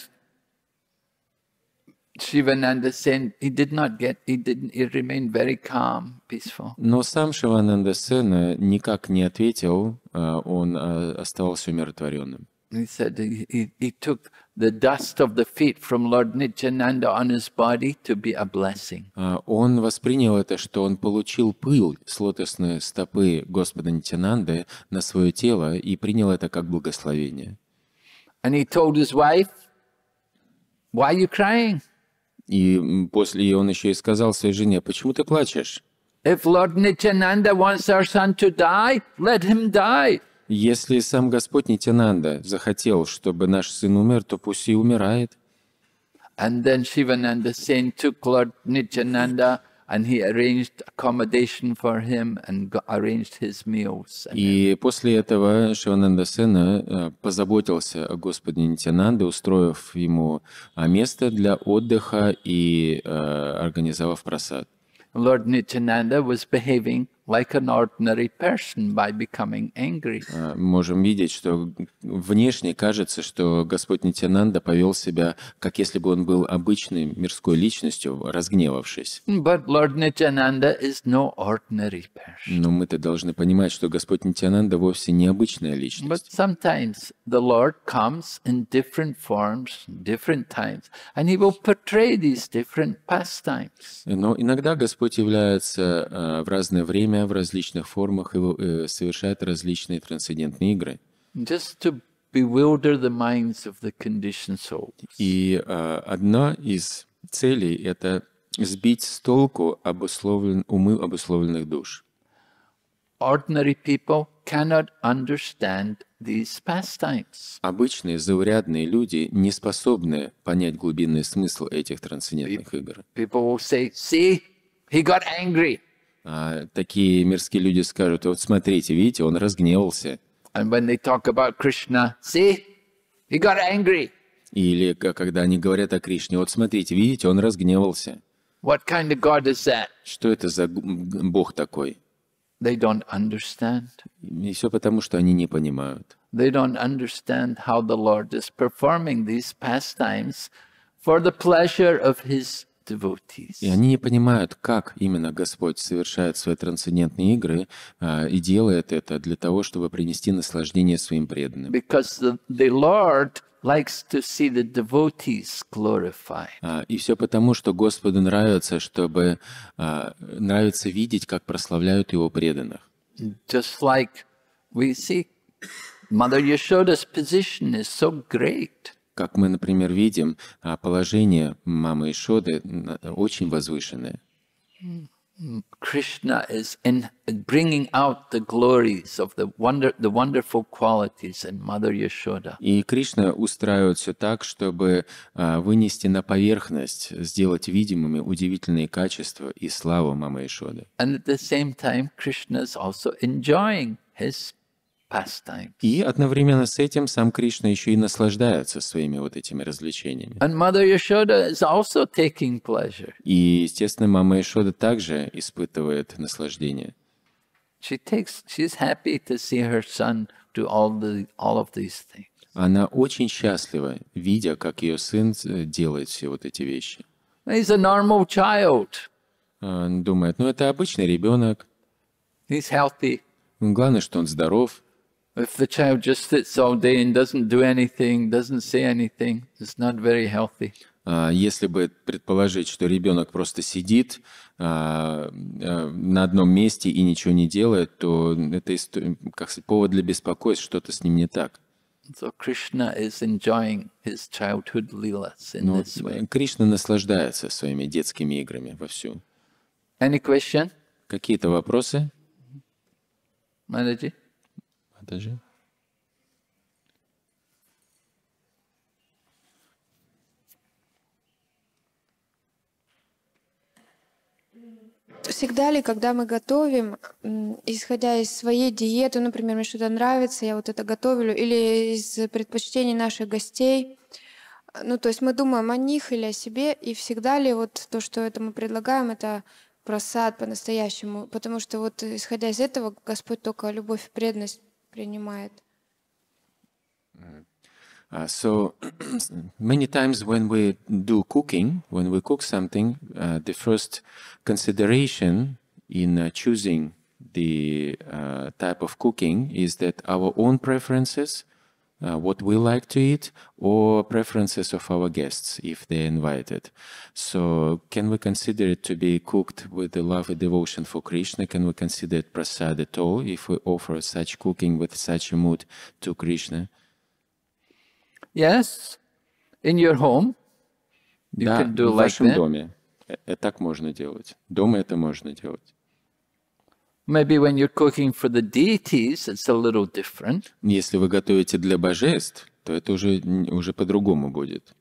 сам Шивананда Сен э, никак не ответил, э, он оставался умиротворенным. He said he, he, he took the dust of the feet from Lord Nityananda on his body to be a blessing. Он воспринял это, что он получил пыль с лотосной стопы Господа Нитянанды на свое тело и принял это как благословение. And he told his wife, Why are you crying? И после он еще и сказал своей жене, почему ты плачешь? If Lord Nityananda wants our son to die, let him die. Если сам Господь Нитянанда захотел, чтобы наш сын умер, то пусть и умирает. And then Shivananda Sen took Lord Nityananda and he arranged accommodation for him and arranged his meals. И после этого Шивананда Сена э, позаботился о Господе Нитянанде, устроив ему а, место для отдыха и э, организовав просад. Lord Nityananda was behaving like an ordinary person by becoming angry. Э, можем видеть, что внешне кажется, что Господь Нитянанда повел себя, как если бы он был обычной мирской личностью, разгневавшись. But Lord Nityananda is no ordinary person. Но мы-то должны понимать, что Господь Нитянанда вовсе не обычная личность. But sometimes the Lord comes in different forms, different times, and he will portray these different pastimes. Но иногда Господь является э, в разное время время в различных формах э, совершает различные трансцендентные игры. И э, одна из целей — это сбить с толку обусловлен, умы обусловленных душ. Обычные заурядные люди не способны понять глубинный смысл этих трансцендентных игр. People will say, see, he got angry. А, такие мирские люди скажут, вот смотрите, видите, он разгневался. Krishna, see, Или когда они говорят о Кришне, вот смотрите, видите, он разгневался. What kind of God is that? Что это за Бог такой? They don't understand. И все потому, что они не понимают. They don't understand how the Lord is performing these pastimes for the pleasure of His и они не понимают, как именно Господь совершает свои трансцендентные игры а, и делает это для того, чтобы принести наслаждение своим преданным. Likes to see the devotees glorified. А, и все потому, что Господу нравится, чтобы а, нравится видеть, как прославляют Его преданных. Just like we see, Mother Yashoda's position is so great. Как мы, например, видим, а, положение мамы Ишоды э, очень возвышенное. Krishna is in bringing out the glories of the wonder, the wonderful qualities in Mother Yashoda. И Кришна устраивает все так, чтобы а, вынести на поверхность, сделать видимыми удивительные качества и славу мамы Ишоды. And at the same time, Krishna is also enjoying his и одновременно с этим сам Кришна еще и наслаждается своими вот этими развлечениями. И, естественно, мама Ишода также испытывает наслаждение. Она очень счастлива, видя, как ее сын э, делает все вот эти вещи. He's a normal child. А, он думает, ну это обычный ребенок. He's healthy. Главное, что он здоров. If the child just sits all day and doesn't do anything, doesn't say anything, it's not very healthy. А, если бы предположить, что ребенок просто сидит а, а, на одном месте и ничего не делает, то это как сказать, повод для беспокойства, что-то с ним не так. So Krishna is enjoying his childhood leelas in ну, this way. Кришна наслаждается своими детскими играми вовсю. Any question? Какие-то вопросы? Манаджи? Подожди. Всегда ли, когда мы готовим, исходя из своей диеты, ну, например, мне что-то нравится, я вот это готовлю, или из предпочтений наших гостей, ну, то есть мы думаем о них или о себе, и всегда ли вот то, что это мы предлагаем, это просад по-настоящему, потому что вот исходя из этого Господь только любовь и преданность принимает. Uh, so *clears throat* many times when we do cooking, when we cook something, uh, the first consideration in uh, choosing the uh, type of cooking is that our own preferences uh, what we like to eat or preferences of our guests if they're invited. So, can we consider it to be cooked with the love and devotion for Krishna? Can we consider it prasad at all if we offer such cooking with such a mood to Krishna? Yes, in your home. You да, can do в like вашем that. доме. Э, э, так можно делать. Дома это можно делать. Maybe when you're cooking for the deities, it's a little different. Если вы готовите для божеств, то это уже уже по-другому будет.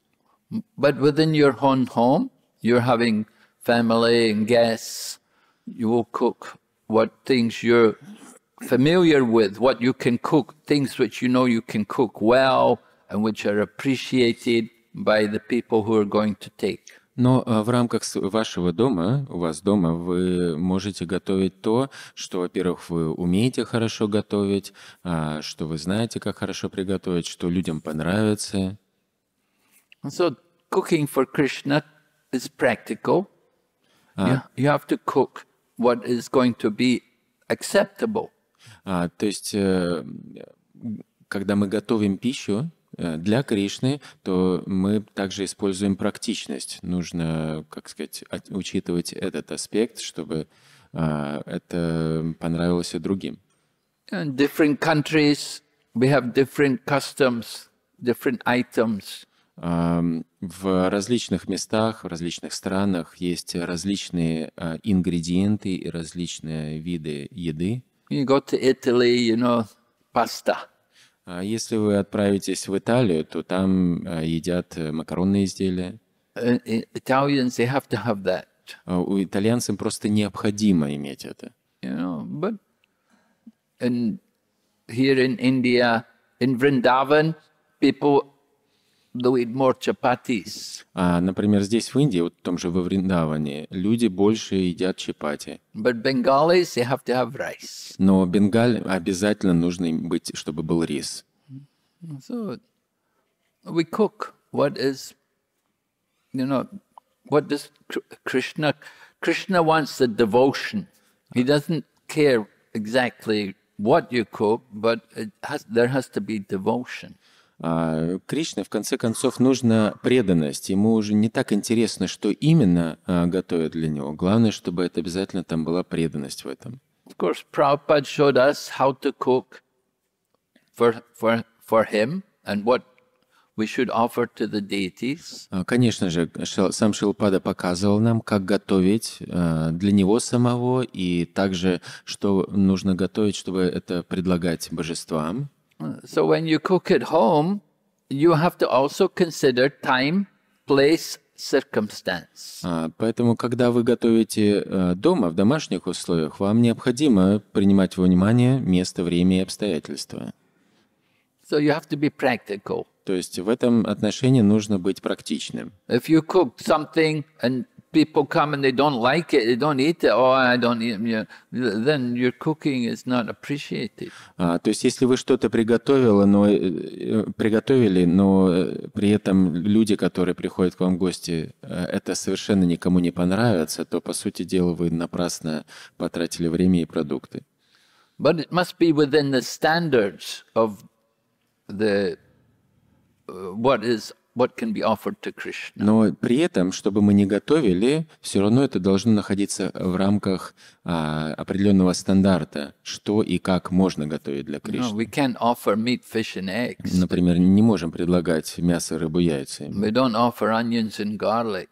But within your own home, you're having family and guests. You will cook what things you're familiar with, what you can cook, things which you know you can cook well and which are appreciated by the people who are going to take. Но э, в рамках вашего дома, у вас дома, вы можете готовить то, что, во-первых, вы умеете хорошо готовить, а, что вы знаете, как хорошо приготовить, что людям понравится. So cooking for Krishna is practical. А? You have to cook what is going to be acceptable. А, то есть, э, когда мы готовим пищу, Э, для Кришны, то мы также используем практичность. Нужно, как сказать, учитывать этот аспект, чтобы а, это понравилось и другим. different countries, we have different customs, different items. В различных местах, в различных странах есть различные а, ингредиенты и различные виды еды. You go to Italy, you know, pasta. А Если вы отправитесь в Италию, то там э, едят э, макаронные изделия. Э, Italians, they have to have that. А у итальянцев просто необходимо иметь это. You know, but in, here in India, in Vrindavan, people do eat more chapatis. А, например, здесь в Индии, вот в том же во Вриндаване, люди больше едят чапати. But Bengalis, you have to have rice. Но Бенгаль обязательно нужно быть, чтобы был рис. So we cook what is, you know, what does Krishna? Krishna wants the devotion. He doesn't care exactly what you cook, but it has, there has to be devotion. А Кришне, в конце концов, нужна преданность. Ему уже не так интересно, что именно а, готовят для него. Главное, чтобы это обязательно там была преданность в этом. Of course, Prabhupada showed us how to cook for, for, for him and what we should offer to the deities. А, конечно же, сам Шилпада показывал нам, как готовить а, для него самого и также, что нужно готовить, чтобы это предлагать божествам. So when you cook at home, you have to also consider time, place, circumstance. А, поэтому, когда вы готовите э, дома, в домашних условиях, вам необходимо принимать во внимание место, время и обстоятельства. So you have to be practical. То есть в этом отношении нужно быть практичным. If you cook something and people come and they don't like it, they don't eat it, oh, I don't eat, it. then your cooking is not appreciated. А, то есть, если вы что-то э, приготовили, но приготовили, э, но при этом люди, которые приходят к вам в гости, э, это совершенно никому не понравится, то по сути дела вы напрасно потратили время и продукты. But it must be within the standards of the what is но при этом, чтобы мы не готовили, все равно это должно находиться в рамках а, определенного стандарта, что и как можно готовить для Кришны. Например, не можем предлагать мясо, рыбу, яйца.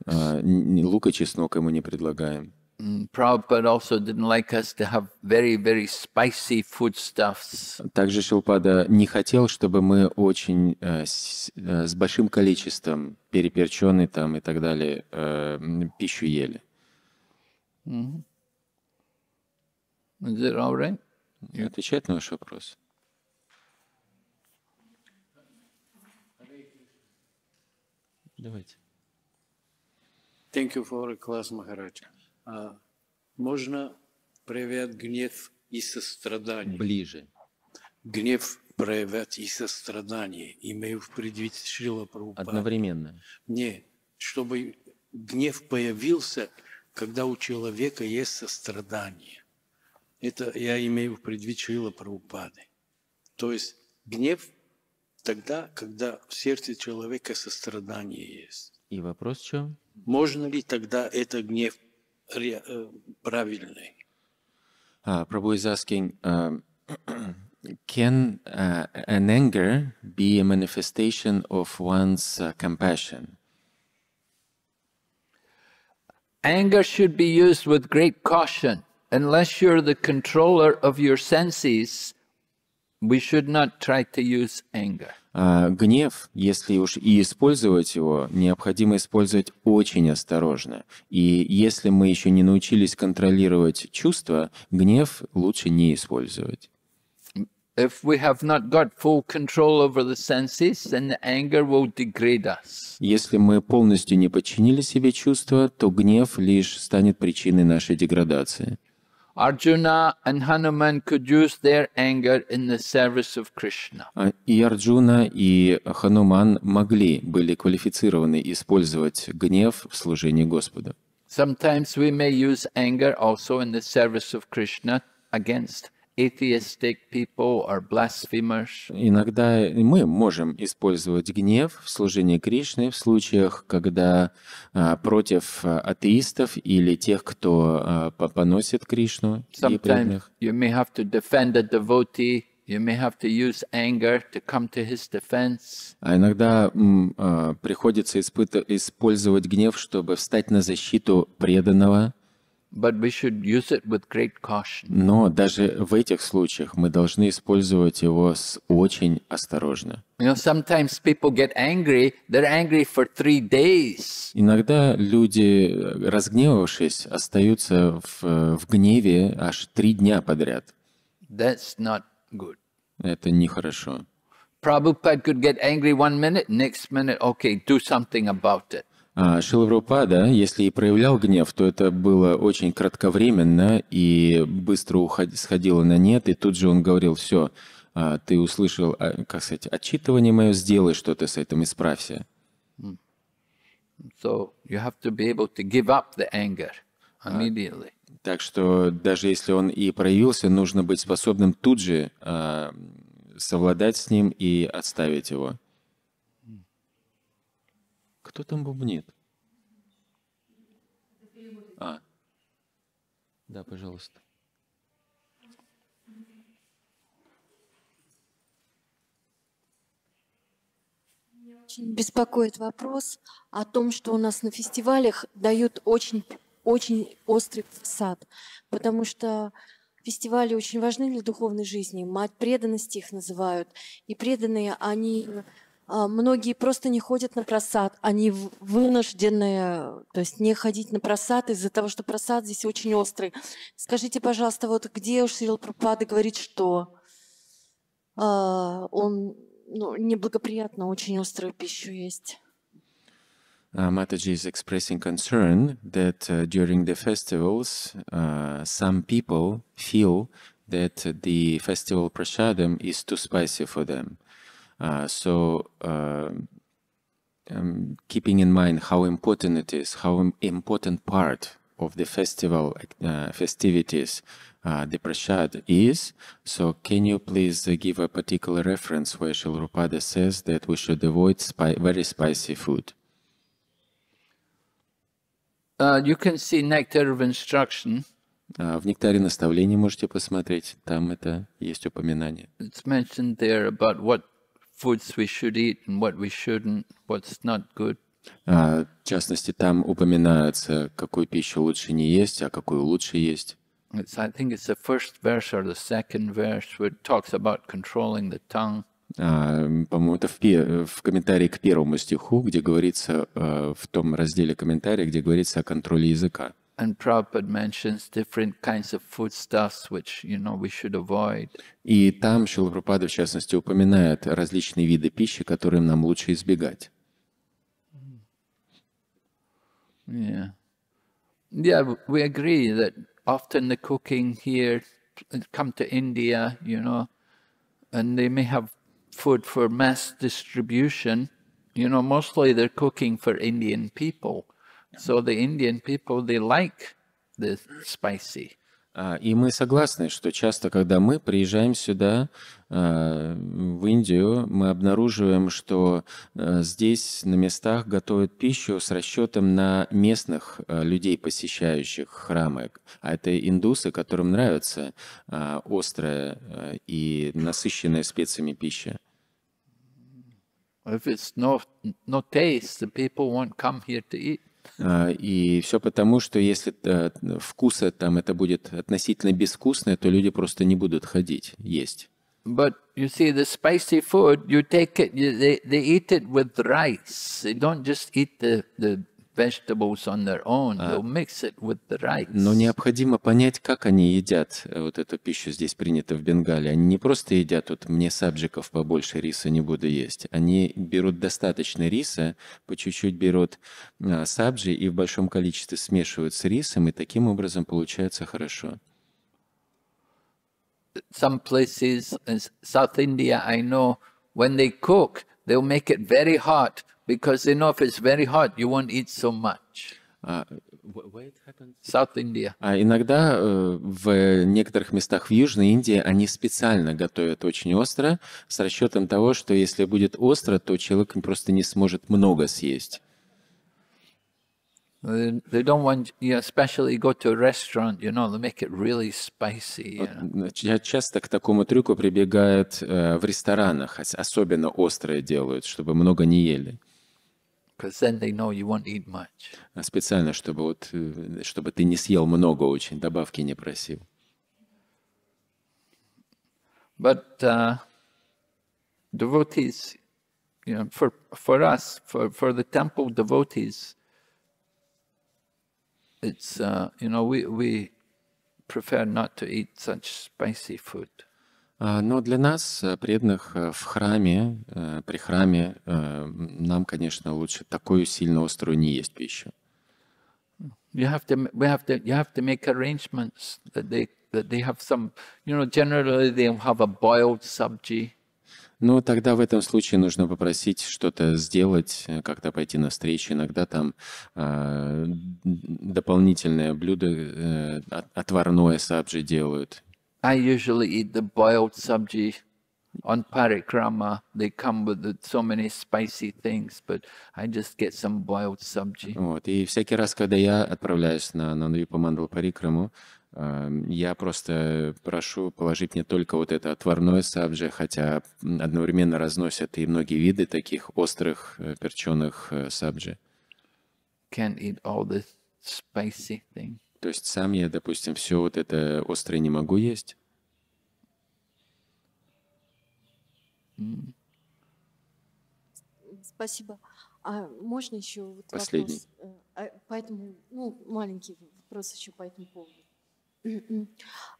А, лук и чеснок ему не предлагаем. Также Шилпада не хотел, чтобы мы очень э, э, с, большим количеством переперченной там и так далее э, пищу ели. Mm-hmm. Отвечает на ваш вопрос. Давайте. Thank you for a class, Maharaj. А, можно проявлять гнев и сострадание. Ближе. Гнев проявлять и сострадание, имею в предвид Шрила Прабхупада. Одновременно. Не, чтобы гнев появился, когда у человека есть сострадание. Это я имею в предвид Шрила Прабхупады. То есть гнев тогда, когда в сердце человека сострадание есть. И вопрос в чем? Можно ли тогда это гнев правильный. Uh, Prabhu is asking, um, can uh, an anger be a manifestation of one's uh, compassion? Anger should be used with great caution. Unless you're the controller of your senses, We should not try to use anger. А, гнев, если уж и использовать его, необходимо использовать очень осторожно. И если мы еще не научились контролировать чувства, гнев лучше не использовать. Если мы полностью не подчинили себе чувства, то гнев лишь станет причиной нашей деградации. Arjuna and Hanuman could use their anger in the service of Krishna. И Арджуна, и Хануман могли, были квалифицированы использовать гнев в служении Господу. Sometimes we may use anger also in the service of Krishna against Иногда мы можем использовать гнев в служении Кришны в случаях, когда а, против а, атеистов или тех, кто а, поносит Кришну А иногда м, а, приходится испытывать, использовать гнев, чтобы встать на защиту преданного. Но даже в этих случаях мы должны использовать его с очень осторожно. Иногда люди, разгневавшись, остаются в, в гневе аж три дня подряд. That's not good. Это нехорошо. Prabhupada could get angry one minute, next minute, okay, do something about it. А, Шилаврупада, если и проявлял гнев, то это было очень кратковременно и быстро уход... сходило на нет, и тут же он говорил, все, а, ты услышал, а, как сказать, отчитывание мое, сделай что-то с этим, исправься. So you have to be able to give up the anger immediately. Так что даже если он и проявился, нужно быть способным тут же э, совладать с ним и отставить его. Кто там бубнит? А. Да, пожалуйста. очень беспокоит вопрос о том, что у нас на фестивалях дают очень, очень острый сад, потому что фестивали очень важны для духовной жизни. Мать преданности их называют. И преданные, они а, многие просто не ходят на просад, они вынуждены, то есть не ходить на просад из-за того, что просад здесь очень острый. Скажите, пожалуйста, вот где уж Сирил Пропады говорит, что а, он ну, неблагоприятно очень острую пищу есть? Uh, Mataji is expressing concern that uh, during the festivals, uh, some people feel that the festival prasadam is too spicy for them. Uh, so um, um, keeping in mind how important it is, how important part of the festival uh, festivities uh, the prashad is. So can you please uh, give a particular reference where Shilrupada says that we should avoid spi very spicy food? Uh, you can see Nectar of Instruction. Uh, в нектаре наставления можете посмотреть, там это есть упоминание. It's mentioned there about what foods we should eat and what we shouldn't, what's not good. А, в частности, там упоминается, какую пищу лучше не есть, а какую лучше есть. It's, I think it's the first verse or the second verse where it talks Uh, по-моему, это в, в комментарии к первому стиху, где говорится, uh, в том разделе комментария, где говорится о контроле языка. and Prabhupada mentions different kinds of foodstuffs which, you know, we should avoid. И там Шила в частности, упоминает различные виды пищи, которым нам лучше избегать. Yeah. Yeah, we agree that often the cooking here, come to India, you know, and they may have food for mass distribution. You know, mostly they're cooking for Indian people. So the Indian people, they like the spicy. А, и мы согласны, что часто, когда мы приезжаем сюда, а, в Индию, мы обнаруживаем, что а, здесь на местах готовят пищу с расчетом на местных людей, посещающих храмы. А это индусы, которым нравится острая и насыщенная специями пища. If it's no, no taste, the people won't come here to eat. А, и все потому, что если э, вкуса там это будет относительно безвкусное, то люди просто не будут ходить есть. But you see, the spicy food, you take it, you, they, they eat it with rice. They don't just eat the, the но необходимо понять, как они едят э, вот эту пищу. Здесь принято в Бенгале. Они не просто едят, вот мне сабжиков побольше риса не буду есть. Они берут достаточно риса, по чуть-чуть берут а, сабжи и в большом количестве смешивают с рисом, и таким образом получается хорошо. Some places in South India, I know, when they cook, they'll make it very hot Because in north it's very hot, you won't eat so much. Uh, South India. А иногда э, в некоторых местах в Южной Индии они специально готовят очень остро с расчетом того, что если будет остро, то человек просто не сможет много съесть. Э, they don't want, you know, especially go to a restaurant, you know, they make it really spicy. Часто к такому трюку прибегают э, в ресторанах, особенно острое делают, чтобы много не ели. Because then they know you won't eat much. Специально, чтобы, вот, э, чтобы ты не съел много очень, добавки не просил. But uh, devotees, you know, for, for us, for, for the temple devotees, it's, uh, you know, we, we prefer not to eat such spicy food. А, но для нас, э, преданных э, в храме, э, при храме, нам, конечно, лучше такую сильно острую не есть пищу. You Ну, тогда в этом случае нужно попросить что-то сделать, как-то пойти на встречу. Иногда там э, дополнительное блюдо, э, отварное сабжи делают, I usually eat the boiled sabji on parikrama. They come with so many spicy things, but I just get some boiled sabji. Вот, и всякий раз, когда я отправляюсь на Нануипамандру парикраму, эм, я просто прошу положить мне только вот это отварное сабжи, хотя одновременно разносят и многие виды таких острых э, перченых э, сабжи. Can't eat all the spicy thing. То есть сам я, допустим, все вот это острое не могу есть. Спасибо. А можно еще вот Последний. вопрос? Э, а поэтому, ну, маленький вопрос еще по этому поводу. М-м.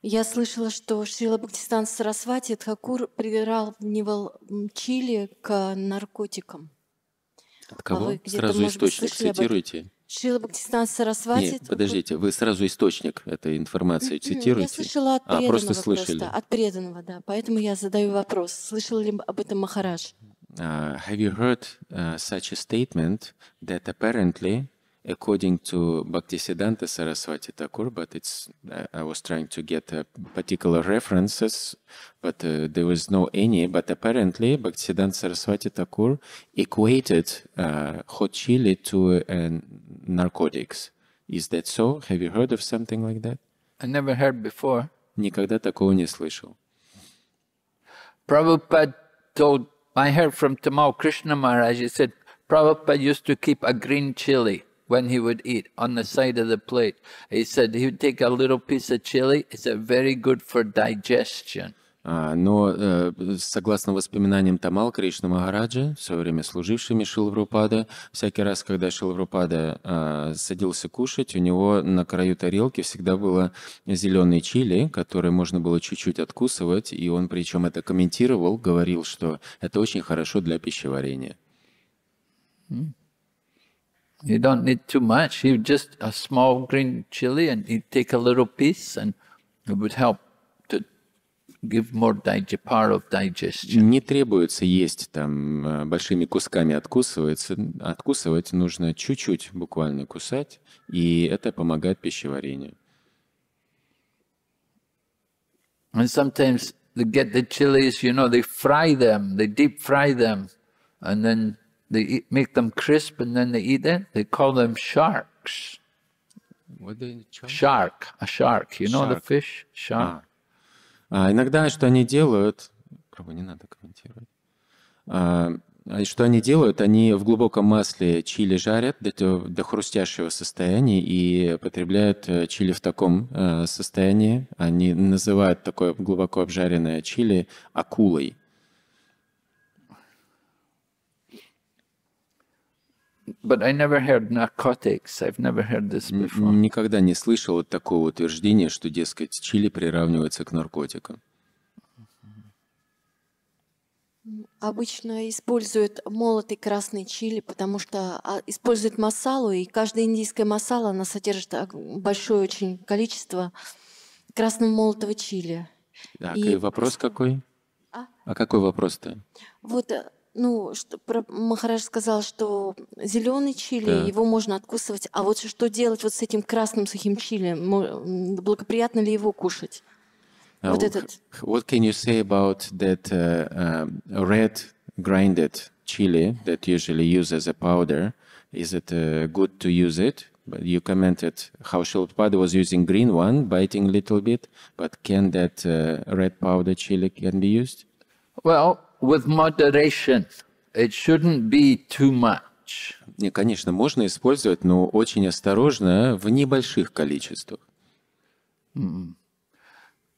Я слышала, что Шрила Бхактистан Сарасвати Тхакур приравнивал Чили к наркотикам. От кого? А вы Сразу источник цитируйте. Шила Бхактистан Сарасвати. Нет, подождите, вы сразу источник этой информации цитируете? Я слышала от преданного а, просто, слышали. просто, от преданного, да. Поэтому я задаю вопрос, слышал ли об этом Махарадж? Uh, have you heard uh, such a statement that apparently, according to Bhaktisiddhanta Saraswati Thakur, but it's I was trying to get uh, particular references, but uh, there was no any. But apparently, Bhaktisiddhanta Saraswati Thakur equated uh, hot chili to an narcotics. Is that so? Have you heard of something like that? I never heard before. Никогда такого не слышал. Prabhupada told, I heard from Tamal Krishna Maharaj, he said, Prabhupada used to keep a green chili when he would eat on the side of the plate. He said he would take a little piece of chili. It's very good for digestion. А, но э, согласно воспоминаниям Тамал Кришна в свое время служившими Шилврупада, всякий раз, когда Шилврупада а, садился кушать, у него на краю тарелки всегда было зеленый чили, который можно было чуть-чуть откусывать, и он причем это комментировал, говорил, что это очень хорошо для пищеварения. Mm. You don't need too much. You just a small green chili and you take a little piece and it would help не требуется есть там большими кусками откусывается, откусывать нужно чуть-чуть буквально кусать, и это помогает пищеварению. And sometimes they get the chilies, you know, they fry them, they deep fry them, and then they eat, make them crisp, and then they eat it. They call them sharks. What they shark? A shark. You know the fish shark. Ah. А иногда, что они делают, как не надо комментировать. А, а, что они делают? Они в глубоком масле чили жарят до, до хрустящего состояния и потребляют э, чили в таком э, состоянии. Они называют такое глубоко обжаренное чили акулой. But I never heard narcotics. I've never heard this before. Никогда не слышал вот такого утверждения, что, дескать, чили приравнивается к наркотикам. Обычно используют молотый красный чили, потому что а, используют масалу, и каждая индийская масала, она содержит а, большое очень количество красного молотого чили. Так, и, и вопрос какой? А? а какой вопрос-то? Вот э, ну, что, про, Махарадж сказал, что зеленый чили, да. его можно откусывать, а вот что делать вот с этим красным сухим чили? Благоприятно ли его кушать? Uh, вот этот. What can you say about that uh, uh, red grinded chili that usually used as a powder? Is it uh, good to use it? You commented how Shilpada was using green one, biting a little bit, but can that uh, red powder chili can be used? Well, with moderation. It shouldn't be too much. Не, конечно, можно использовать, но очень осторожно, в небольших количествах. Mm.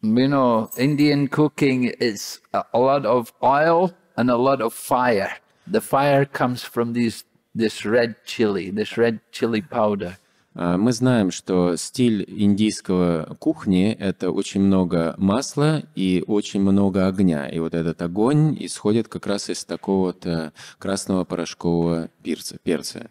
You know, Indian cooking is a lot of oil and a lot of fire. The fire comes from these, this red chili, this red chili powder. А, мы знаем, что стиль индийского кухни – это очень много масла и очень много огня. И вот этот огонь исходит как раз из такого то э, красного порошкового перца. перца.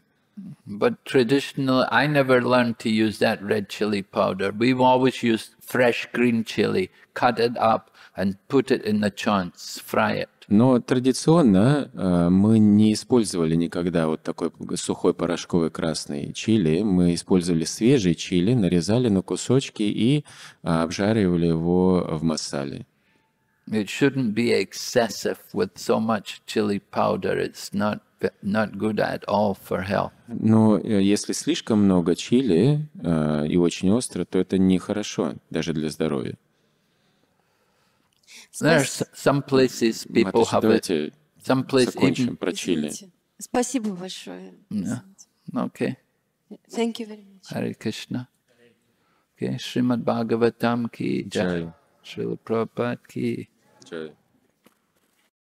But traditional, I never learned to use that red chili powder. We've always used fresh green chili, cut it up and put it in the chunks, fry it. Но традиционно а, мы не использовали никогда вот такой сухой порошковый красный чили. Мы использовали свежий чили, нарезали на кусочки и а, обжаривали его в массале. It shouldn't be excessive with so much chili powder. It's not not good at all for health. Но э, если слишком много чили а, и очень остро, то это нехорошо даже для здоровья. Знаешь, some places people have it. Some places even... про Спасибо большое. Yeah. Okay. Thank you very much. Hare Krishna. Okay. Srimad Bhagavatam ki jai. Srila Prabhupada ki jai.